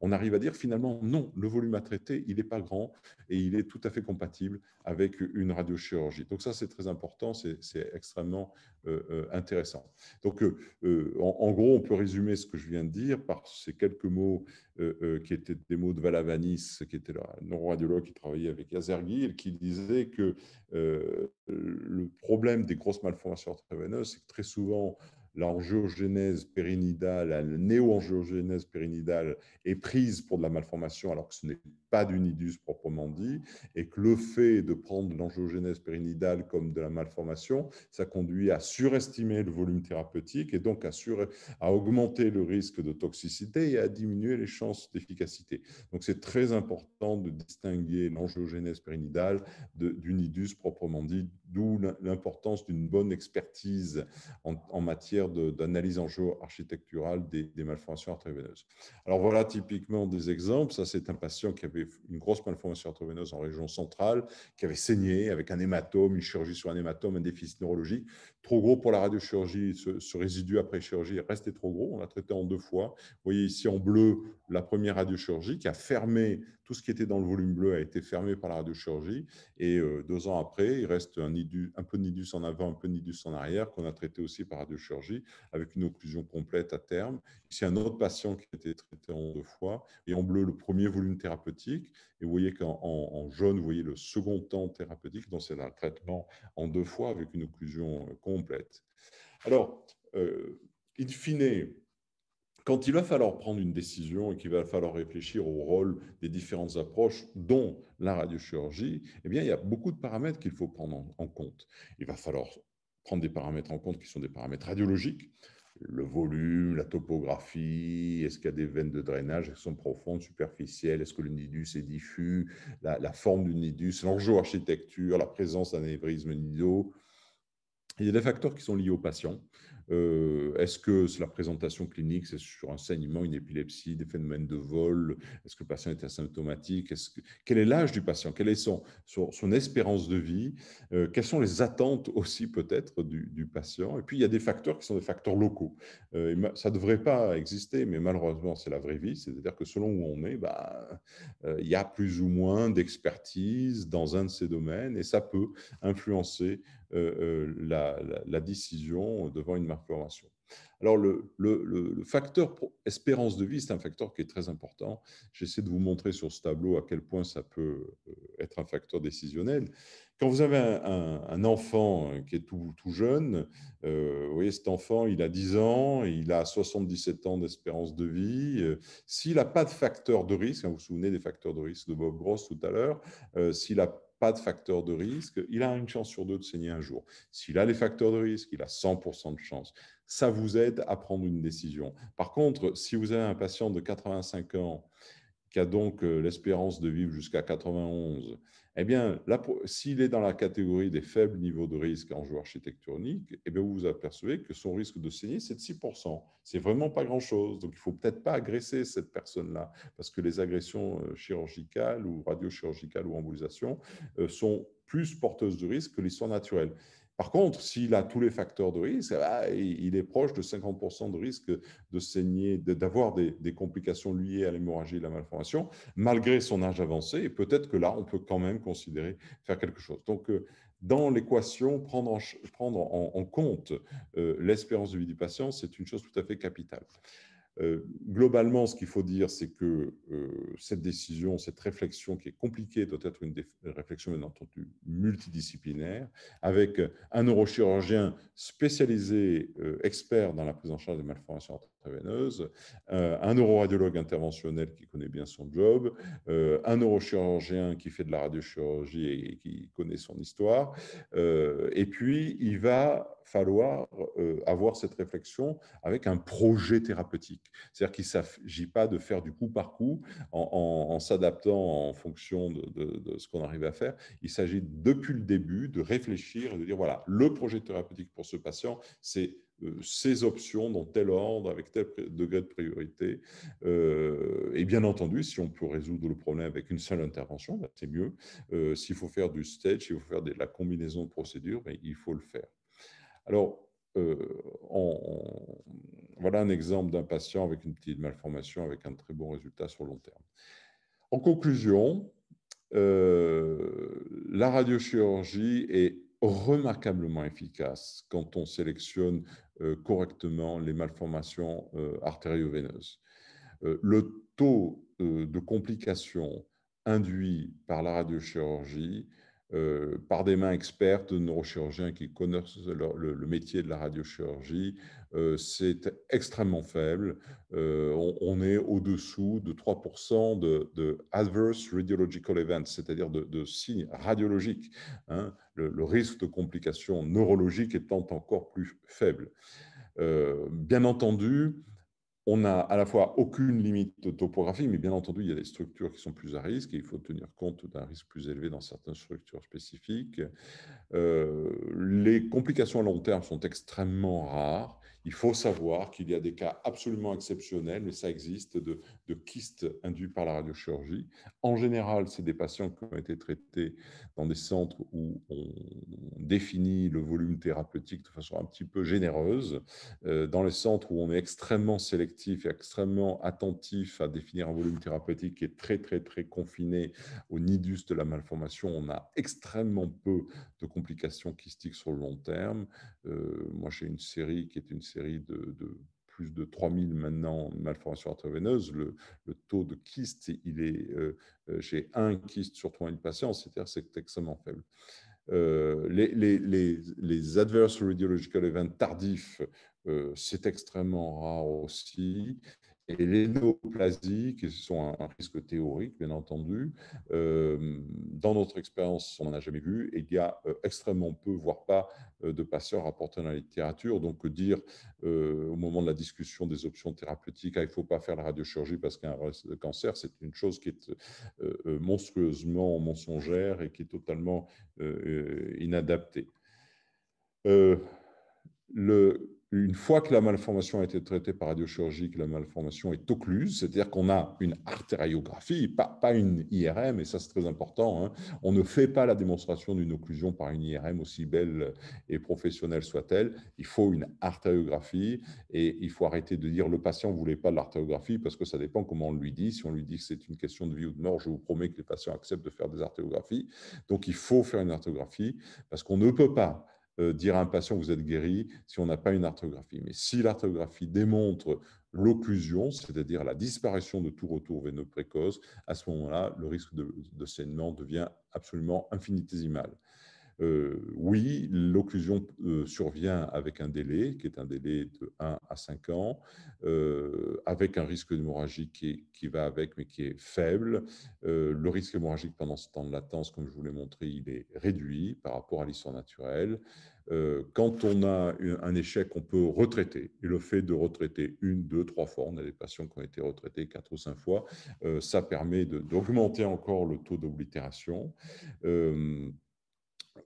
on arrive à dire finalement non, le volume à traiter, il n'est pas grand et il est tout à fait compatible avec une radiochirurgie. Donc ça, c'est très important, c'est extrêmement euh, euh, intéressant. Donc euh, en, gros, on peut résumer ce que je viens de dire par ces quelques mots qui étaient des mots de Valavanis, qui était le neuroradiologue qui travaillait avec Azergil, qui disait que le problème des grosses malformations intraveineuses, c'est que très souvent, l'angiogénèse périnidale, la néo périnidale est prise pour de la malformation alors que ce n'est pas du nidus proprement dit, et que le fait de prendre l'angiogénèse périnidale comme de la malformation, ça conduit à surestimer le volume thérapeutique et donc à, sur... à augmenter le risque de toxicité et à diminuer les chances d'efficacité. Donc c'est très important de distinguer l'angiogénèse périnidale de, du proprement dit, d'où l'importance d'une bonne expertise en, en matière d'analyse en jeu architecturale des, malformations artério Alors voilà typiquement des exemples. Ça, c'est un patient qui avait une grosse malformation artério en région centrale, qui avait saigné avec un hématome, une chirurgie sur un hématome, un déficit neurologique, trop gros pour la radiochirurgie, ce, résidu après chirurgie restait trop gros. On l'a traité en deux fois. Vous voyez ici en bleu la première radiochirurgie qui a fermé tout ce qui était dans le volume bleu a été fermé par la radiochirurgie. Et euh, deux ans après, il reste un, un peu de nidus en avant, un peu de nidus en arrière qu'on a traité aussi par radiochirurgie avec une occlusion complète à terme. Ici un autre patient qui a été traité en deux fois et en bleu le premier volume thérapeutique et vous voyez qu'en en, jaune, vous voyez le second temps thérapeutique, donc c'est un traitement en deux fois avec une occlusion euh, complète. Alors, euh, in fine, quand il va falloir prendre une décision et qu'il va falloir réfléchir au rôle des différentes approches, dont la radiochirurgie, eh bien, il y a beaucoup de paramètres qu'il faut prendre en compte. Il va falloir prendre des paramètres en compte qui sont des paramètres radiologiques, le volume, la topographie, est-ce qu'il y a des veines de drainage, sont profondes, superficielles, est-ce que le nidus est diffus, la, forme du nidus, l'enjeu architecture, la présence d'un névrisme nido. Il y a des facteurs qui sont liés au patient. Euh, est-ce que c'est la présentation clinique, c'est sur un saignement, une épilepsie, des phénomènes de vol Est-ce que le patient est asymptomatique est -ce Quel est l'âge du patient Quelle est son, son, son, espérance de vie euh, Quelles sont les attentes aussi peut-être du, du, patient Et puis il y a des facteurs qui sont des facteurs locaux. Euh, ça ne devrait pas exister, mais malheureusement c'est la vraie vie. C'est-à-dire que selon où on est, bah, il y a plus ou moins d'expertise dans un de ces domaines et ça peut influencer la, la décision devant une marque alors, le, facteur espérance de vie, c'est un facteur qui est très important. J'essaie de vous montrer sur ce tableau à quel point ça peut euh, être un facteur décisionnel. Quand vous avez un, enfant euh, qui est tout, jeune, euh, vous voyez, cet enfant, il a 10 ans, il a 77 ans d'espérance de vie. s'il n'a pas de facteur de risque, hein, vous vous souvenez des facteurs de risque de Bob Gross tout à l'heure, s'il n'a pas de facteur de risque, il a une chance sur deux de saigner un jour. S'il a les facteurs de risque, il a 100% de chance. Ça vous aide à prendre une décision. Par contre, si vous avez un patient de 85 ans qui a donc euh, l'espérance de vivre jusqu'à 91, eh bien, s'il est dans la catégorie des faibles niveaux de risque en jeu architectonique, eh bien, vous vous apercevez que son risque de saigner, c'est de 6%. C'est vraiment pas grand-chose. Donc, il ne faut peut-être pas agresser cette personne-là, parce que les agressions euh, chirurgicales ou radiochirurgicales ou embolisations euh, sont plus porteuses de risque que l'histoire naturelle. Par contre, s'il a tous les facteurs de risque, eh ben, il est proche de 50% de risque de saigner, d'avoir des, complications liées à l'hémorragie et la malformation, malgré son âge avancé. Et peut-être que là, on peut quand même considérer faire quelque chose. Donc, euh, dans l'équation, prendre, en, compte euh, l'espérance de vie du patient, c'est une chose tout à fait capitale. Euh, globalement, ce qu'il faut dire, c'est que euh, cette décision, cette réflexion qui est compliquée, doit être une, réflexion, bien entendu, multidisciplinaire, avec un neurochirurgien spécialisé, euh, expert dans la prise en charge des malformations intraveineuse, euh, un neuroradiologue interventionnel qui connaît bien son job, euh, un neurochirurgien qui fait de la radiochirurgie et qui connaît son histoire. Euh, et puis, il va falloir avoir cette réflexion avec un projet thérapeutique. C'est-à-dire qu'il ne s'agit pas de faire du coup par coup en, s'adaptant en fonction de, de ce qu'on arrive à faire. Il s'agit depuis le début de réfléchir et de dire, voilà, le projet thérapeutique pour ce patient, c'est euh, ces options dans tel ordre, avec tel degré de priorité. Euh, et bien entendu, si on peut résoudre le problème avec une seule intervention, ben, c'est mieux. Euh, s'il faut faire du stage, s'il faut faire de la combinaison de procédures, ben, il faut le faire. Alors, voilà un exemple d'un patient avec une petite malformation, avec un très bon résultat sur le long terme. En conclusion, la radiochirurgie est remarquablement efficace quand on sélectionne euh, correctement les malformations euh, artério-veineuses. Euh, le taux de complications induits par la radiochirurgie euh, par des mains expertes de neurochirurgiens qui connaissent le, métier de la radiochirurgie, euh, c'est extrêmement faible. Euh, on, est au-dessous de 3% de, adverse radiological events, c'est-à-dire de, signes radiologiques. Hein. le, le, risque de complications neurologiques étant encore plus faible. bien entendu, on n'a à la fois aucune limite topographique, mais bien entendu, il y a des structures qui sont plus à risque et il faut tenir compte d'un risque plus élevé dans certaines structures spécifiques. Euh, les complications à long terme sont extrêmement rares. Il faut savoir qu'il y a des cas absolument exceptionnels, mais ça existe, de de kystes induits par la radiochirurgie. En général, c'est des patients qui ont été traités dans des centres où on définit le volume thérapeutique de façon un petit peu généreuse, euh, dans les centres où on est extrêmement sélectif et extrêmement attentif à définir un volume thérapeutique qui est très très très confiné au nidus de la malformation, on a extrêmement peu de complications kystiques sur le long terme. Euh, moi, j'ai une série qui est une série de plus de 3000 maintenant malformations intraveineuses, le, le taux de kyste, il est chez euh, euh, un kyste sur 3000 patients, c'est-à-dire c'est extrêmement faible. Euh, les, les, les, les, adverse radiological events tardifs, euh, c'est extrêmement rare aussi. Et les néoplasies, qui sont un, risque théorique, bien entendu, euh, dans notre expérience, on n'en a jamais vu, et il y a euh, extrêmement peu, voire pas, euh, de passeurs rapportés dans la littérature. Donc, dire au moment de la discussion des options thérapeutiques, ah, il ne faut pas faire la radiochirurgie parce qu'il y a un cancer, c'est une chose qui est monstrueusement mensongère et qui est totalement inadaptée. le une fois que la malformation a été traitée par radiochirurgie, que la malformation est occluse, c'est-à-dire qu'on a une artériographie, pas, une IRM, et ça c'est très important, hein. on ne fait pas la démonstration d'une occlusion par une IRM, aussi belle et professionnelle soit-elle, il faut une artériographie, et il faut arrêter de dire le patient ne voulait pas de l'artériographie, parce que ça dépend comment on lui dit, si on lui dit que c'est une question de vie ou de mort, je vous promets que les patients acceptent de faire des artériographies, donc il faut faire une artériographie, parce qu'on ne peut pas euh, dire à un patient que vous êtes guéri si on n'a pas une arthrographie. Mais si l'arthrographie démontre l'occlusion, c'est-à-dire la disparition de tout retour veineux précoce, à ce moment-là, le risque de, de saignement devient absolument infinitésimal. Euh, oui, l'occlusion euh, survient avec un délai, qui est un délai de 1 à 5 ans, euh, avec un risque d'hémorragie qui, qui, va avec, mais qui est faible. le risque hémorragique pendant ce temps de latence, comme je vous l'ai montré, il est réduit par rapport à l'histoire naturelle. Quand on a un échec, on peut retraiter. Et le fait de retraiter une, deux, trois fois, on a des patients qui ont été retraités quatre ou cinq fois, ça permet d'augmenter encore le taux d'oblitération.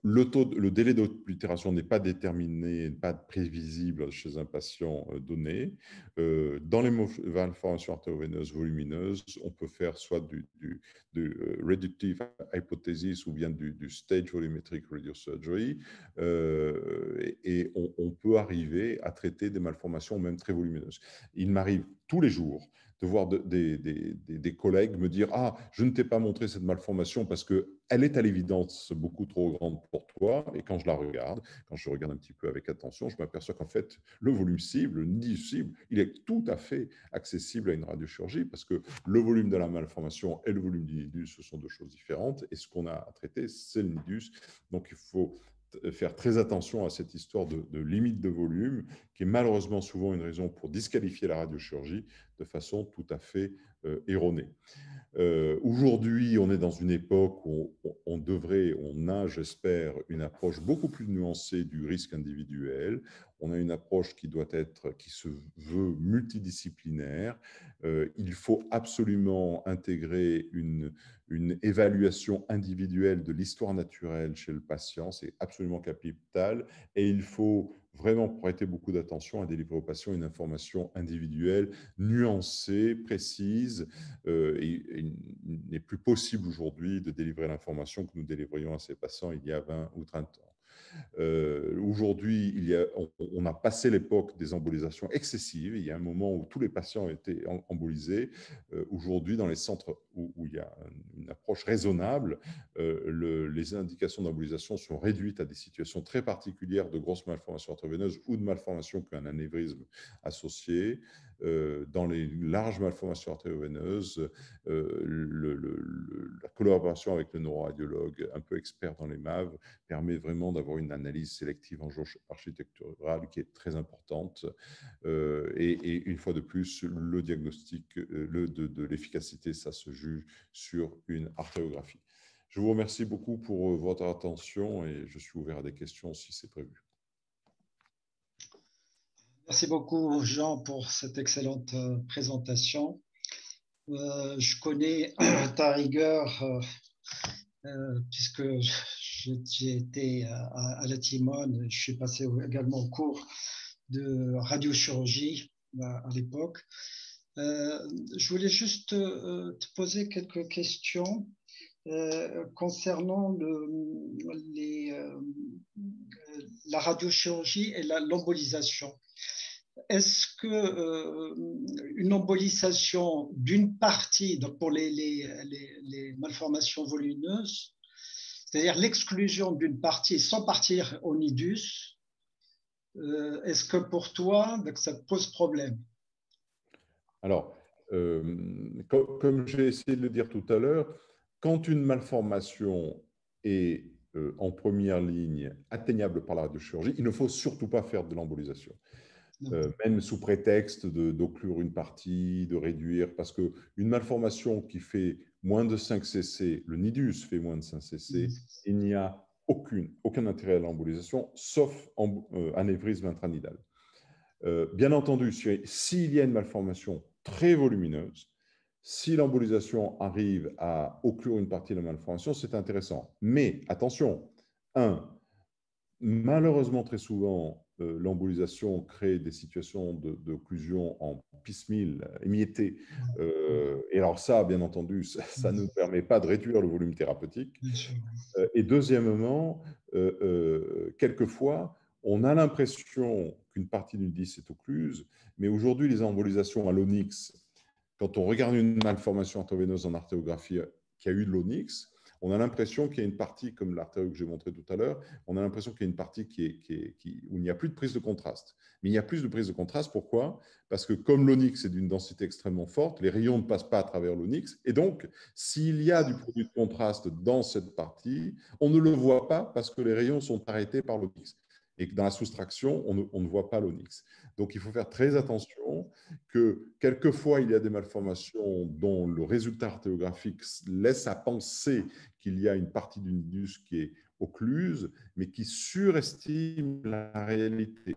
Le, délai d'oblitération n'est pas déterminé, pas prévisible chez un patient euh, donné. Euh, dans les malformations artéro-veineuses volumineuses, on peut faire soit du, du, euh, reductive hypothesis ou bien du, stage volumetric radiosurgery, euh, et on, on, peut arriver à traiter des malformations même très volumineuses. Il m'arrive tous les jours de voir des, collègues me dire Ah, je ne t'ai pas montré cette malformation parce qu'elle est à l'évidence beaucoup trop grande pour toi. Et quand je la regarde, quand je regarde un petit peu avec attention, je m'aperçois qu'en fait, le volume cible, le nidus cible, il est tout à fait accessible à une radiochirurgie parce que le volume de la malformation et le volume du nidus, ce sont deux choses différentes. Et ce qu'on a à traiter, c'est le nidus. Donc, il faut euh, faire très attention à cette histoire de, limite de volume, qui est malheureusement souvent une raison pour disqualifier la radiochirurgie de façon tout à fait euh, erronée. Euh, aujourd'hui, on est dans une époque où on devrait, on a, j'espère, une approche beaucoup plus nuancée du risque individuel on a une approche qui doit être, qui se veut multidisciplinaire. Euh, il faut absolument intégrer une, une évaluation individuelle de l'histoire naturelle chez le patient, c'est absolument capital, et il faut vraiment prêter beaucoup d'attention à délivrer aux patients une information individuelle, nuancée, précise. Euh, il n'est plus possible aujourd'hui de délivrer l'information que nous délivrions à ces patients il y a 20 ou 30 ans. Euh, aujourd'hui, on, on, a passé l'époque des embolisations excessives. Il y a un moment où tous les patients étaient embolisés. Euh, aujourd'hui, dans les centres où, il y a une approche raisonnable, euh, les indications d'embolisation sont réduites à des situations très particulières de grosses malformations intraveineuses ou de malformations qui un anévrisme associé. Euh, dans les larges malformations artéo veineuses euh, la collaboration avec le neuro-radiologue un peu expert dans les MAV permet vraiment d'avoir une analyse sélective en jauge architecturale qui est très importante. Euh, et, une fois de plus, le diagnostic le, de, de l'efficacité, ça se juge sur une artéographie. Je vous remercie beaucoup pour votre attention et je suis ouvert à des questions si c'est prévu. Merci beaucoup, Jean, pour cette excellente euh, présentation. Euh, je connais euh, ta rigueur, puisque j'ai été à, la Timone, je suis passé également au cours de radiochirurgie à, l'époque. je voulais juste te poser quelques questions concernant les, la radiochirurgie et l'embolisation. Est-ce que euh, une embolisation d'une partie, donc pour les, malformations volumineuses, c'est-à-dire l'exclusion d'une partie sans partir au nidus, euh, est-ce que pour toi, donc, ça pose problème Alors, euh, comme, comme j'ai essayé de le dire tout à l'heure, quand une malformation est euh, en première ligne, atteignable par la radiochirurgie, il ne faut surtout pas faire de l'embolisation. Euh, même sous prétexte d'occlure une partie, de réduire, parce qu'une malformation qui fait moins de 5 cc, le nidus fait moins de 5 cc, il n'y a aucune, aucun intérêt à l'embolisation, sauf en, euh, anévrisme intranidal. bien entendu, s'il si, il y a une malformation très volumineuse, si l'embolisation arrive à occlure une partie de la malformation, c'est intéressant. Mais attention, un, malheureusement très souvent, euh, l'embolisation crée des situations d'occlusion de, en piecemeal, euh, émiettée. Euh, et alors ça, bien entendu, ça, ne permet pas de réduire le volume thérapeutique. et deuxièmement, quelquefois, on a l'impression qu'une partie du disque est occluse, mais aujourd'hui, les embolisations à l'onyx quand on regarde une malformation intraveineuse en artéographie euh, qui a eu de l'onyx, on a l'impression qu'il y a une partie, comme l'artère que j'ai montré tout à l'heure, on a l'impression qu'il y a une partie où il n'y a plus de prise de contraste. Mais il n'y a plus de prise de contraste, pourquoi Parce que comme l'onyx est d'une densité extrêmement forte, les rayons ne passent pas à travers l'onyx, et donc s'il y a du produit de contraste dans cette partie, on ne le voit pas parce que les rayons sont arrêtés par l'onyx. Et dans la soustraction, on on ne voit pas l'onyx. Donc il faut faire très mmh. attention que quelquefois il y a des malformations dont le résultat artéographique laisse à penser qu'il y a une partie d'une nidus qui est occluse, mais qui surestime la réalité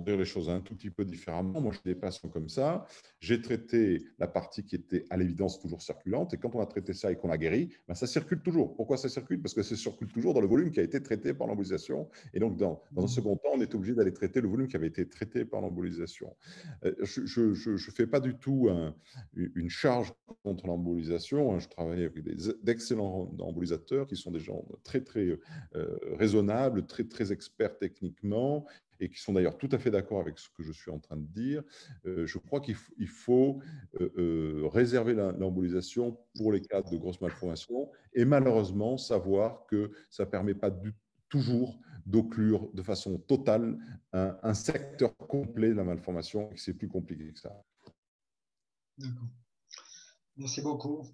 dire les choses un tout petit peu différemment, moi je des patients comme ça, j'ai traité la partie qui était à l'évidence toujours circulante, et quand on a traité ça et qu'on a guéri, ben, ça circule toujours. Pourquoi ça circule Parce que ça circule toujours dans le volume qui a été traité par l'embolisation, et donc dans, un mmh. second temps, on est obligé d'aller traiter le volume qui avait été traité par l'embolisation. Euh, je ne fais pas du tout une charge contre l'embolisation, hein. je travaille avec d'excellents embolisateurs qui sont des gens très très euh, raisonnables, très très experts techniquement, et qui sont d'ailleurs tout à fait d'accord avec ce que je suis en train de dire. Euh, je crois qu'il faut, euh, euh, réserver l'embolisation pour les cas de grosses malformations et malheureusement savoir que ça ne permet pas toujours d'occlure de façon totale un, un, secteur complet de la malformation et que c'est plus compliqué que ça. D'accord. Merci beaucoup.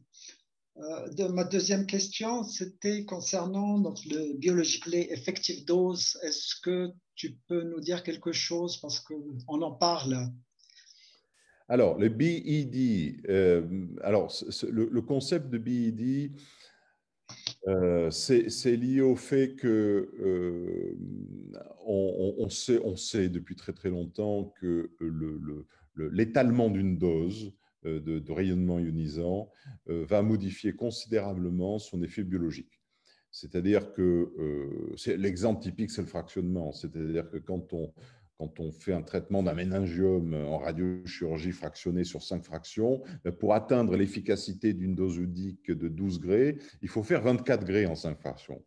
Euh, ma deuxième question, c'était concernant donc, le biologically effective dose. Est-ce que tu peux nous dire quelque chose parce qu'on en parle Alors, le BED, euh, alors, le, concept de BED, euh, c'est lié au fait que on, sait, on, sait, depuis très très longtemps que l'étalement d'une dose euh, de, rayonnement ionisant euh, va modifier considérablement son effet biologique. C'est-à-dire que euh, l'exemple typique, c'est le fractionnement. C'est-à-dire que quand on, fait un traitement d'un méningiome en radiochirurgie fractionnée sur 5 fractions, ben, pour atteindre l'efficacité d'une dose udique de 12 grés, il faut faire 24 grés en 5 fractions.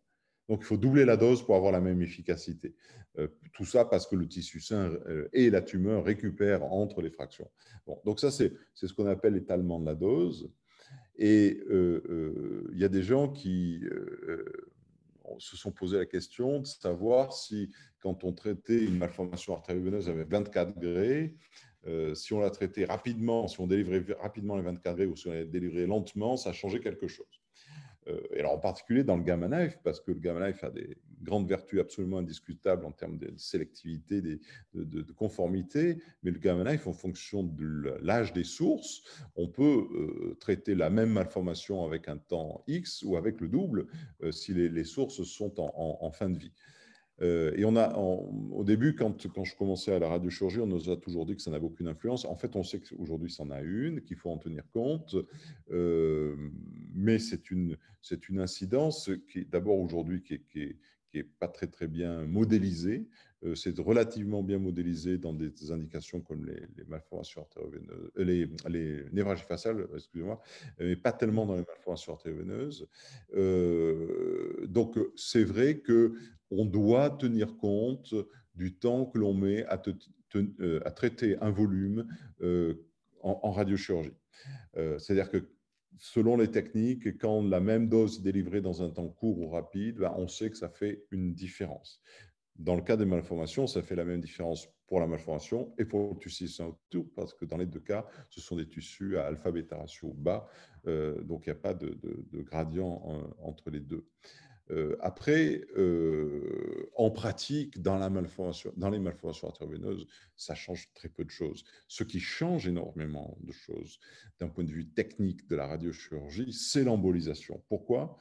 Donc, il faut doubler la dose pour avoir la même efficacité. Euh, tout ça parce que le tissu sain euh, et la tumeur récupèrent entre les fractions. donc ça, c'est ce qu'on appelle l'étalement de la dose. Et euh, il y a des gens qui se sont posé la question de savoir si, quand on traitait une malformation artério avec 24 degrés si on la traitait rapidement, si on délivrait rapidement les 24 grés ou si on la délivrait lentement, ça changeait quelque chose. Euh, et en particulier dans le Gamma Knife, parce que le Gamma Knife a des grandes vertus absolument indiscutables en termes de sélectivité, de, conformité, mais le Gamma Knife, en fonction de l'âge des sources, on peut euh, traiter la même malformation avec un temps X ou avec le double euh, si les, sources sont en fin de vie. Euh, et on a, au début, quand, je commençais à la radiochirurgie, on nous a toujours dit que ça n'avait aucune influence. En fait, on sait qu'aujourd'hui, ça en a une, qu'il faut en tenir compte. Euh, mais c'est une, incidence qui, d'abord aujourd'hui, qui n'est pas très, très bien modélisée. Euh, c'est relativement bien modélisé dans des indications comme les, les malformations euh, les, les névragies faciales, excusez-moi, mais pas tellement dans les malformations artéro-veineuses. Euh, donc, c'est vrai que on doit tenir compte du temps que l'on met à, euh, traiter un volume en, en, radiochirurgie. C'est-à-dire que selon les techniques, quand la même dose est délivrée dans un temps court ou rapide, ben, on sait que ça fait une différence. Dans le cas des malformations, ça fait la même différence pour la malformation et pour le tuci autour, parce que dans les deux cas, ce sont des tissus à alpha-bêta ratio bas, euh, donc il n'y a pas de, gradient euh, entre les deux. Euh, après, en pratique, dans, la malformation, dans les malformations veineuses, ça change très peu de choses. Ce qui change énormément de choses d'un point de vue technique de la radiochirurgie, c'est l'embolisation. Pourquoi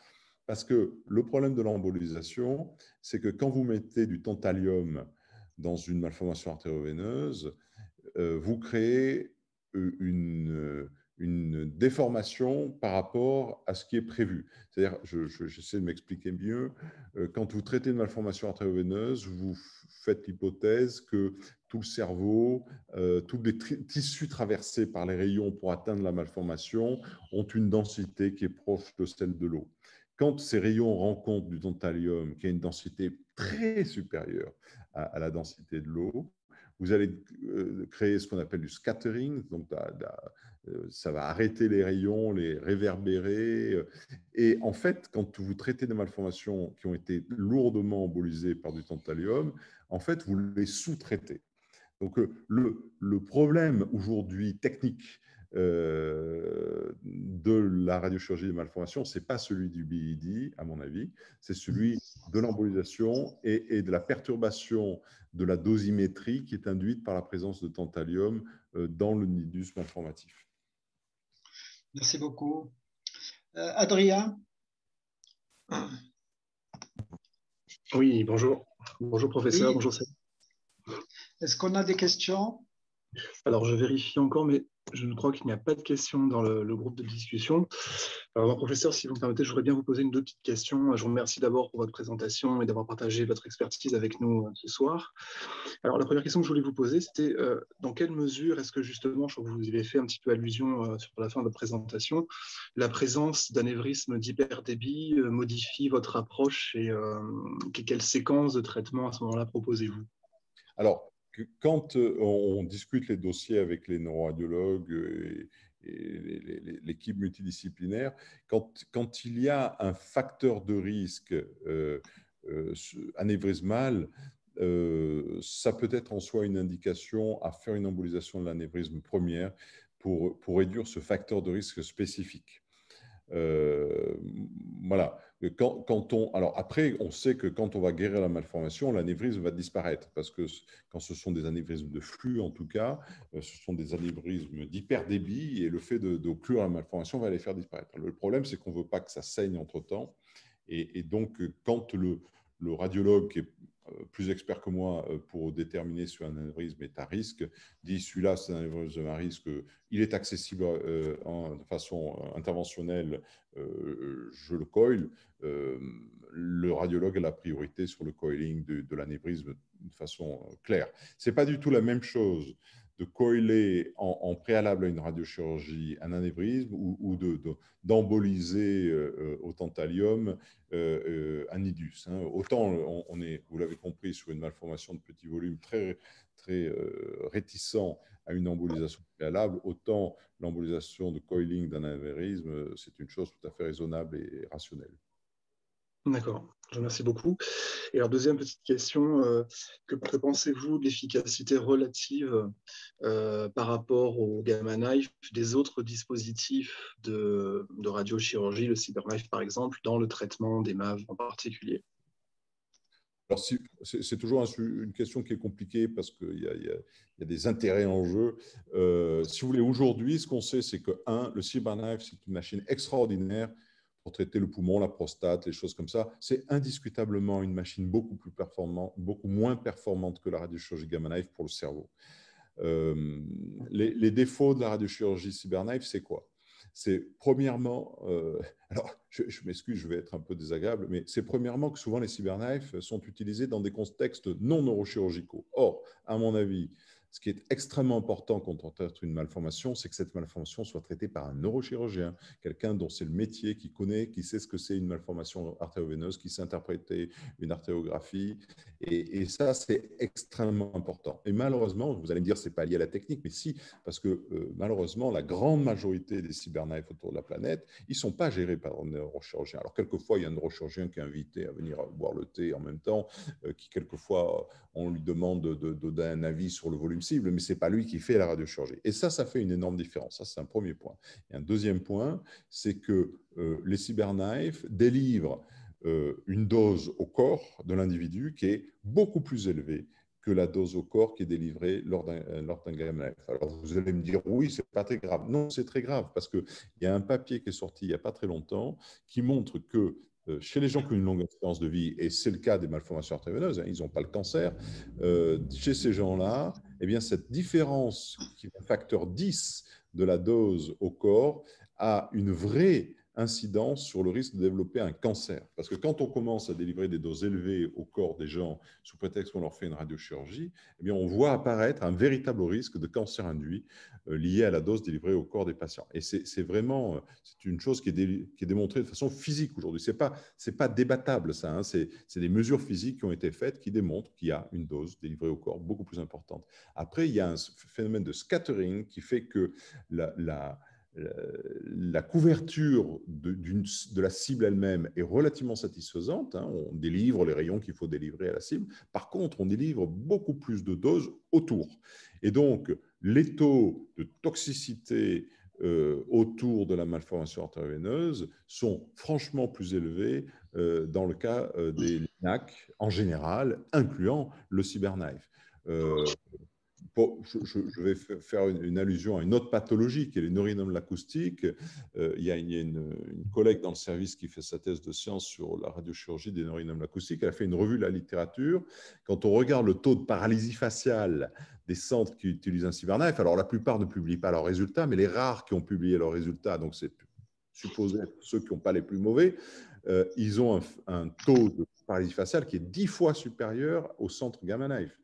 parce que le problème de l'embolisation, c'est que quand vous mettez du tantalium dans une malformation artéroveineuse, euh, vous créez euh, une, euh, une, déformation par rapport à ce qui est prévu. C'est-à-dire, j'essaie de m'expliquer mieux, quand vous traitez une malformation veineuse vous faites l'hypothèse que tout le cerveau, tous les tissus traversés par les rayons pour atteindre la malformation ont une densité qui est proche de celle de l'eau quand ces rayons rencontrent du tantalium qui a une densité très supérieure à, la densité de l'eau, vous allez euh, créer ce qu'on appelle du scattering, donc euh, ça va arrêter les rayons, les réverbérer. Euh. Et en fait, quand vous traitez des malformations qui ont été lourdement embolisées par du tantalium, en fait, vous les sous-traitez. Donc le, le problème aujourd'hui technique euh, de la radiochirurgie des malformations, c'est pas celui du BID, à mon avis, c'est mmh. celui de l'embolisation et, de la perturbation de la dosimétrie qui est induite par la présence de tantalium euh, dans le nidus malformatif. Merci beaucoup. Euh, Adrien Oui, bonjour. Bonjour professeur, Est-ce qu'on a des questions alors, je vérifie encore, mais je ne crois qu'il n'y a pas de questions dans le, groupe de discussion. Alors, professeur, si vous me permettez, je voudrais bien vous poser une deux petites questions. Je vous remercie d'abord pour votre présentation et d'avoir partagé votre expertise avec nous euh, ce soir. Alors, la première question que je voulais vous poser, c'était euh, dans quelle mesure est-ce que justement, je crois que vous avez fait un petit peu allusion euh, sur la fin de la présentation, la présence d'anévrisme d'hyperdébit modifie votre approche et quelle séquence de traitement à ce moment-là proposez-vous Alors, quand euh, on discute les dossiers avec les neuroradiologues euh, et, et l'équipe multidisciplinaire, quand, il y a un facteur de risque euh, anévrismal, ça peut être en soi une indication à faire une embolisation de l'anévrisme première pour réduire ce facteur de risque spécifique. Euh, voilà. Quand, quand, on, alors après, on sait que quand on va guérir la malformation, l'anévrisme va disparaître parce que quand ce sont des anévrismes de flux, en tout cas, euh, ce sont des anévrismes d'hyperdébit et le fait d'occlure la malformation va les faire disparaître. Le problème, c'est qu'on ne veut pas que ça saigne entre temps. Et, donc, quand le, le radiologue qui est euh, plus expert que moi euh, pour déterminer si un anévrisme est à risque, dit celui-là, c'est un anévrisme à risque, il est accessible euh, en, de façon interventionnelle, je le coil. le radiologue a la priorité sur le coiling de, de l'anévrisme de façon claire. Ce n'est pas du tout la même chose de coiler en, préalable à une radiochirurgie un anévrisme ou, d'emboliser euh, euh, au tantalium euh, un idus. Hein. Autant on, est, vous l'avez compris, sur une malformation de petit volume très, très réticent à une embolisation préalable, autant l'embolisation de coiling d'un anévrisme, c'est une chose tout à fait raisonnable et rationnelle. D'accord. Je vous remercie beaucoup. Et alors, deuxième petite question, euh, que, pensez-vous de l'efficacité relative euh, par rapport au Gamma Knife des autres dispositifs de, radiochirurgie, le CyberKnife par exemple, dans le traitement des MAV en particulier alors, c'est toujours une question qui est compliquée parce qu'il y, a des intérêts en jeu. Euh, si vous voulez, aujourd'hui, ce qu'on sait, c'est que, un, le CyberKnife, c'est une machine extraordinaire pour traiter le poumon, la prostate, les choses comme ça. C'est indiscutablement une machine beaucoup, plus performante, beaucoup moins performante que la radiochirurgie Gamma Knife pour le cerveau. Euh, les, défauts de la radiochirurgie CyberKnife, c'est quoi C'est premièrement, euh, alors je, m'excuse, je vais être un peu désagréable, mais c'est premièrement que souvent les CyberKnife sont utilisés dans des contextes non neurochirurgicaux. Or, à mon avis, ce qui est extrêmement important quand on traite une malformation, c'est que cette malformation soit traitée par un neurochirurgien, quelqu'un dont c'est le métier, qui connaît, qui sait ce que c'est une malformation artéo-veineuse, qui sait interpréter une artéographie. Et, ça, c'est extrêmement important. Et malheureusement, vous allez me dire, c'est pas lié à la technique, mais si, parce que euh, malheureusement, la grande majorité des cyberknives autour de la planète, ils ne sont pas gérés par un neurochirurgien. Alors, quelquefois, il y a un neurochirurgien qui est invité à venir boire le thé en même temps, euh, qui quelquefois, on lui demande un avis sur le volume mais ce n'est pas lui qui fait la radiochirurgie. Et ça, ça fait une énorme différence. Ça, c'est un premier point. Et un deuxième point, c'est que euh, les cyberknives délivrent euh, une dose au corps de l'individu qui est beaucoup plus élevée que la dose au corps qui est délivrée lors d'un euh, d'un knife. Alors vous allez me dire, oui, c'est pas très grave. Non, c'est très grave parce qu'il y a un papier qui est sorti il n'y a pas très longtemps qui montre que chez les gens qui ont une longue expérience de vie, et c'est le cas des malformations artérielles, hein, ils n'ont pas le cancer, chez ces gens-là, eh bien cette différence qui est un facteur 10 de la dose au corps a une vraie incidence sur le risque de développer un cancer. Parce que quand on commence à délivrer des doses élevées au corps des gens sous prétexte qu'on leur fait une radiochirurgie, eh bien on voit apparaître un véritable risque de cancer induit euh, lié à la dose délivrée au corps des patients. Et c'est vraiment euh, c'est une chose qui est, est, démontrée de façon physique aujourd'hui. Ce n'est pas, pas débattable ça. Hein. C'est des mesures physiques qui ont été faites qui démontrent qu'il y a une dose délivrée au corps beaucoup plus importante. Après, il y a un phénomène de scattering qui fait que la, la la couverture de, de la cible elle-même est relativement satisfaisante. Hein. on délivre les rayons qu'il faut délivrer à la cible. Par contre, on délivre beaucoup plus de doses autour. Et donc, les taux de toxicité euh, autour de la malformation artério sont franchement plus élevés euh, dans le cas euh, des NAC en général, incluant le cyberknife je, vais faire une, allusion à une autre pathologie qui est les neurinome l'acoustiques. Euh, il y a, une, collègue dans le service qui fait sa thèse de science sur la radiochirurgie des neurinomes l'acoustiques. Elle a fait une revue de la littérature. Quand on regarde le taux de paralysie faciale des centres qui utilisent un cyberknife, alors la plupart ne publient pas leurs résultats, mais les rares qui ont publié leurs résultats, donc c'est supposé ceux qui n'ont pas les plus mauvais, euh, ils ont un, un, taux de paralysie faciale qui est dix fois supérieur au centre Gamma Knife.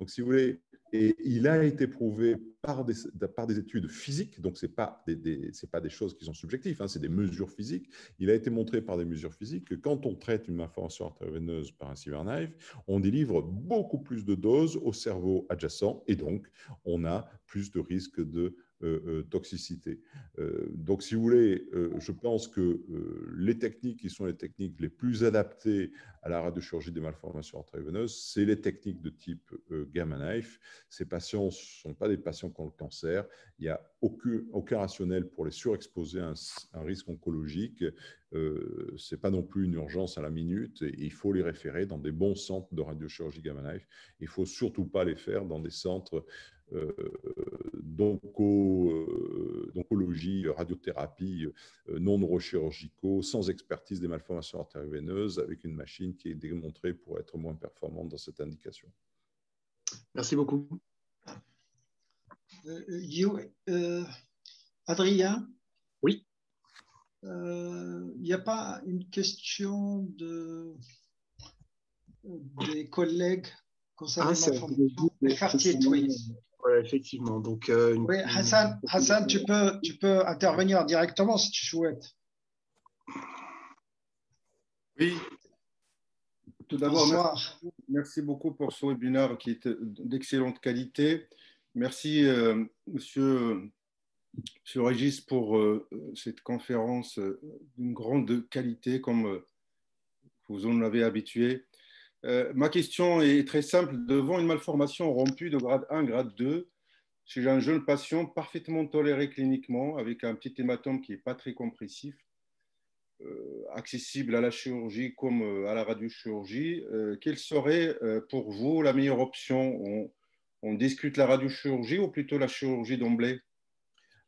Donc, si vous voulez, et il a été prouvé par des, par des études physiques, donc ce n'est pas des, pas des choses qui sont subjectives, hein, c'est des mesures physiques. Il a été montré par des mesures physiques que quand on traite une malformation intraveineuse par un cyberknife, on délivre beaucoup plus de doses au cerveau adjacent et donc on a plus de risques de euh, euh, toxicité. Euh, donc, si vous voulez, je pense que les techniques qui sont les techniques les plus adaptées à la radiochirurgie des malformations veineuses, c'est les techniques de type gamma knife. Ces patients ne sont pas des patients qui ont le cancer. Il n'y a aucun, aucun, rationnel pour les surexposer à un, risque oncologique. ce n'est pas non plus une urgence à la minute. il faut les référer dans des bons centres de radiochirurgie gamma knife. Il ne faut surtout pas les faire dans des centres euh, d'oncologie, euh, radiothérapie euh, non neurochirurgicaux, sans expertise des malformations artério avec une machine qui est démontrée pour être moins performante dans cette indication. Merci beaucoup. Adrien Oui. Il n'y a pas une question de, des collègues concernant ah, les la quartiers effectivement. Donc, euh, oui, Hassan, Hassan tu, peux, tu peux intervenir directement si tu souhaites. Oui. Tout d'abord, merci, merci beaucoup pour ce webinaire qui est euh, d'excellente qualité. Merci, M. Euh, monsieur, monsieur, Régis, pour cette conférence d'une grande qualité, comme vous en avez habitué. Euh, ma question est très simple. Devant une malformation rompue de grade 1, grade 2, chez un jeune patient parfaitement toléré cliniquement, avec un petit hématome qui n'est pas très compressif, euh, accessible à la chirurgie comme euh, à la radiochirurgie, quelle serait pour vous la meilleure option on, on, discute la radiochirurgie ou plutôt la chirurgie d'emblée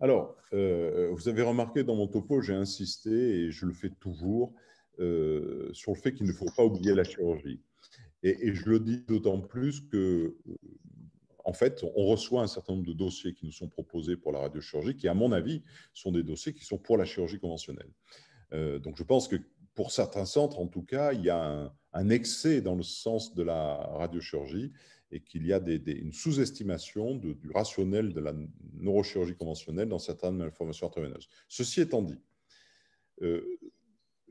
Alors, vous avez remarqué dans mon topo, j'ai insisté et je le fais toujours sur le fait qu'il ne faut pas oublier la chirurgie. Et, je le dis d'autant plus que, euh, en fait, on reçoit un certain nombre de dossiers qui nous sont proposés pour la radiochirurgie, qui, à mon avis, sont des dossiers qui sont pour la chirurgie conventionnelle. Euh, donc, je pense que pour certains centres, en tout cas, il y a un, excès dans le sens de la radiochirurgie et qu'il y a une sous-estimation du rationnel de la neurochirurgie conventionnelle dans certaines malformations intraveineuses. Ceci étant dit, euh,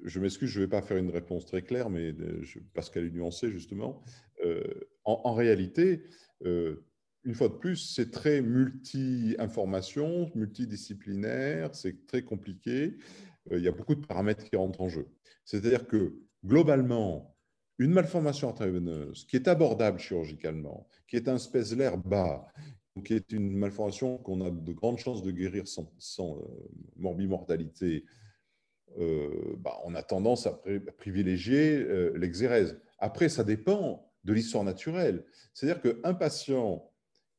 je m'excuse, je ne vais pas faire une réponse très claire, mais euh, parce qu'elle est nuancée, justement. Euh, en, réalité, euh, une fois de plus, c'est très multi-information, multidisciplinaire, c'est très compliqué. il y a beaucoup de paramètres qui rentrent en jeu. C'est-à-dire que, globalement, une malformation intraveineuse qui est abordable chirurgicalement, qui est un spéculaire bas, qui est une malformation qu'on a de grandes chances de guérir sans, sans morbimortalité, euh, bah, on a tendance à privilégier euh, l'exérèse. Après, ça dépend de l'histoire naturelle. C'est-à-dire qu'un patient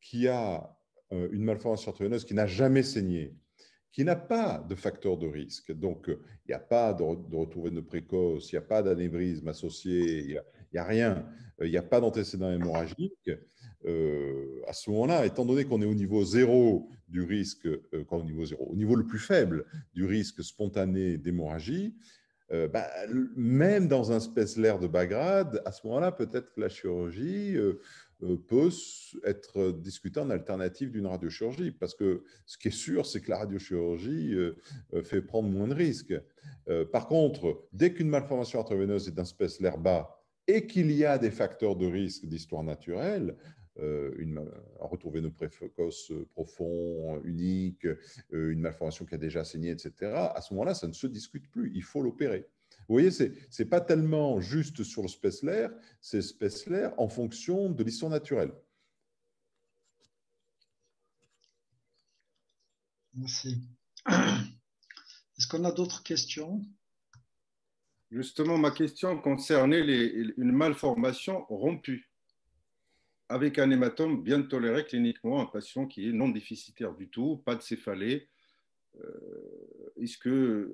qui a euh, une malformation artérienneuse qui n'a jamais saigné, qui n'a pas de facteur de risque, donc il n'y a pas de, retrouver de retour de précoce, il n'y a pas d'anévrisme associé, il il n'y a rien, il euh, n'y a pas d'antécédent hémorragique, euh, à ce moment-là, étant donné qu'on est au niveau zéro du risque, euh, au niveau zéro, au niveau le plus faible du risque spontané d'hémorragie, bah, même dans un l'air de bas grade, à ce moment-là, peut-être que la chirurgie peut être discutée en alternative d'une radiochirurgie, parce que ce qui est sûr, c'est que la radiochirurgie fait prendre moins de risques. par contre, dès qu'une malformation intraveineuse est d'un l'air bas, et qu'il y a des facteurs de risque d'histoire naturelle, euh, une, retrouver nos précoces euh, profonds, uniques, euh, une malformation qui a déjà saigné, etc., à ce moment-là, ça ne se discute plus. Il faut l'opérer. Vous voyez, ce n'est pas tellement juste sur le spécelaire, c'est spécelaire en fonction de l'histoire naturelle. Merci. Est-ce qu'on a d'autres questions Justement, ma question concernait une malformation rompue avec un hématome bien toléré cliniquement, un patient qui est non déficitaire du tout, pas de céphalée. Euh, est-ce que,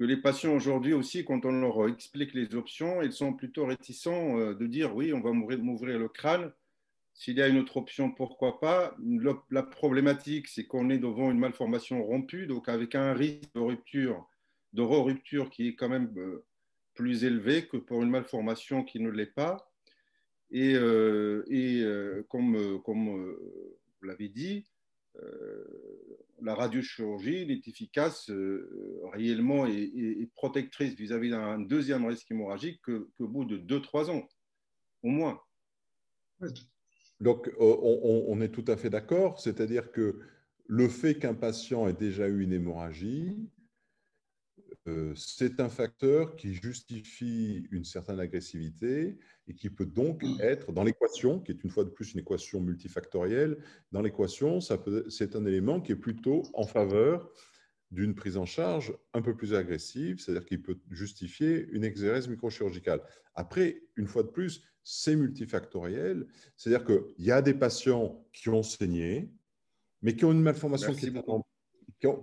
les patients aujourd'hui aussi, quand on leur explique les options, ils sont plutôt réticents euh, de dire oui, on va m'ouvrir le crâne. S'il y a une autre option, pourquoi pas La problématique, c'est qu'on est devant une malformation rompue, donc avec un risque de rupture de re-rupture qui est quand même euh, plus élevé que pour une malformation qui ne l'est pas. Et, euh, euh, comme, vous l'avez dit, la radiochirurgie est efficace réellement et, protectrice vis-à-vis d'un deuxième risque hémorragique qu'au bout de 2-3 ans, au moins. Donc, on, est tout à fait d'accord, c'est-à-dire que le fait qu'un patient ait déjà eu une hémorragie, euh, c'est un facteur qui justifie une certaine agressivité et qui peut donc mmh. être dans l'équation, qui est une fois de plus une équation multifactorielle, dans l'équation, c'est un élément qui est plutôt en faveur d'une prise en charge un peu plus agressive, c'est-à-dire qu'il peut justifier une exérèse microchirurgicale. Après, une fois de plus, c'est multifactoriel, c'est-à-dire qu'il y a des patients qui ont saigné, mais qui ont une malformation qui est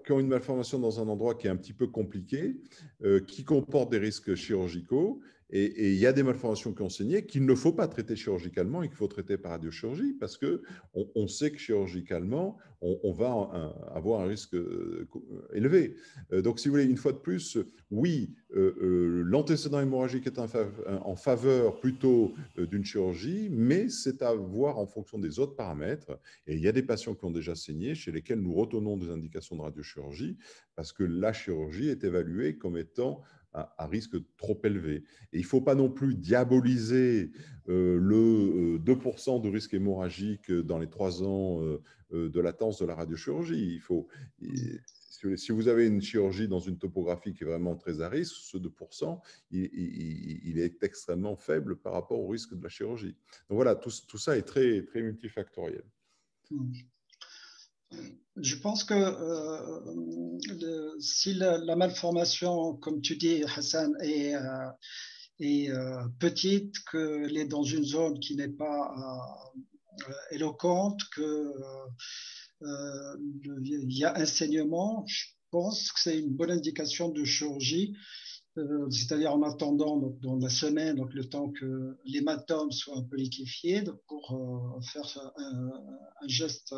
qui ont, une malformation dans un endroit qui est un petit peu compliqué, euh, qui comporte des risques chirurgicaux et il y a des malformations qui ont saigné qu'il ne faut pas traiter chirurgicalement et qu'il faut traiter par radiochirurgie parce que on, sait que chirurgicalement, on, va avoir un risque euh, euh, élevé. Euh, donc, si vous voulez, une fois de plus, oui, l'antécédent hémorragique est en faveur plutôt d'une chirurgie, mais c'est à voir en fonction des autres paramètres. Et il y a des patients qui ont déjà saigné chez lesquels nous retenons des indications de radiochirurgie parce que la chirurgie est évaluée comme étant à, risque trop élevé. Et il ne faut pas non plus diaboliser euh, le 2% euh, de risque hémorragique euh, dans les trois ans de latence de la radiochirurgie. Il faut, si vous avez une chirurgie dans une topographie qui est vraiment très à risque, ce 2%, il, est extrêmement faible par rapport au risque de la chirurgie. Donc voilà, tout, ça est très, très multifactoriel je pense que euh, si la, malformation, comme tu dis, Hassan, est, euh, est euh, petite, qu'elle est dans une zone qui n'est pas éloquente, qu'il y a un saignement, je pense que c'est une bonne indication de chirurgie. c'est-à-dire en attendant dans la semaine, donc le temps que l'hématome soit un peu liquéfié, pour faire un, geste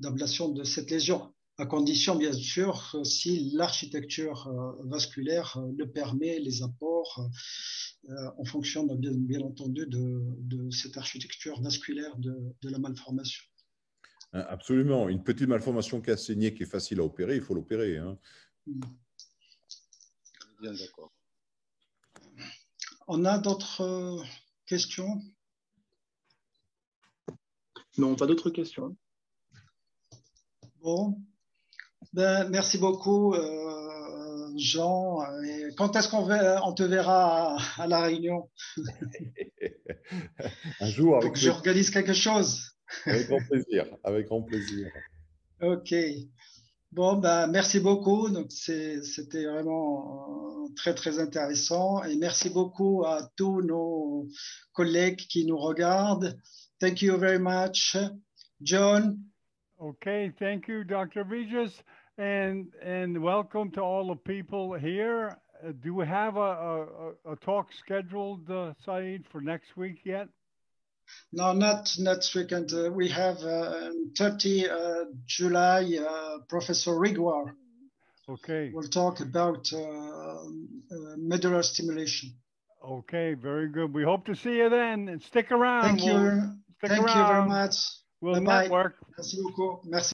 d'ablation de cette lésion, à condition bien sûr si l'architecture euh, vasculaire euh, le permet, les apports, euh, en fonction bah, bien, entendu de, cette architecture vasculaire de, la malformation. Absolument. Une petite malformation qui a saigné, qui est facile à opérer, il faut l'opérer. Hein. Hmm. Bien d'accord. On a d'autres questions Non, pas d'autres questions. Bon. merci beaucoup, euh, Jean. quand est-ce qu'on on te verra à, La Réunion Un jour. Avec j'organise quelque chose. avec grand plaisir. Avec grand plaisir. OK. Bon, ben, merci beaucoup. Donc, c'était vraiment euh, très, très intéressant. Et merci beaucoup à tous nos collègues qui nous regardent. Thank you very much. John, Okay, thank you, Dr. Regis, and and welcome to all the people here. Uh, do we have a, a, a talk scheduled, uh, Saeed, for next week yet? No, not next weekend. Uh, we have uh, 30 uh, July, uh, Professor Rigwar. Okay. We'll talk about uh, medullary stimulation. Okay, very good. We hope to see you then. And stick around. Thank we'll you. Stick Thank around. you very much. Will bye bye. Merci beaucoup. Merci.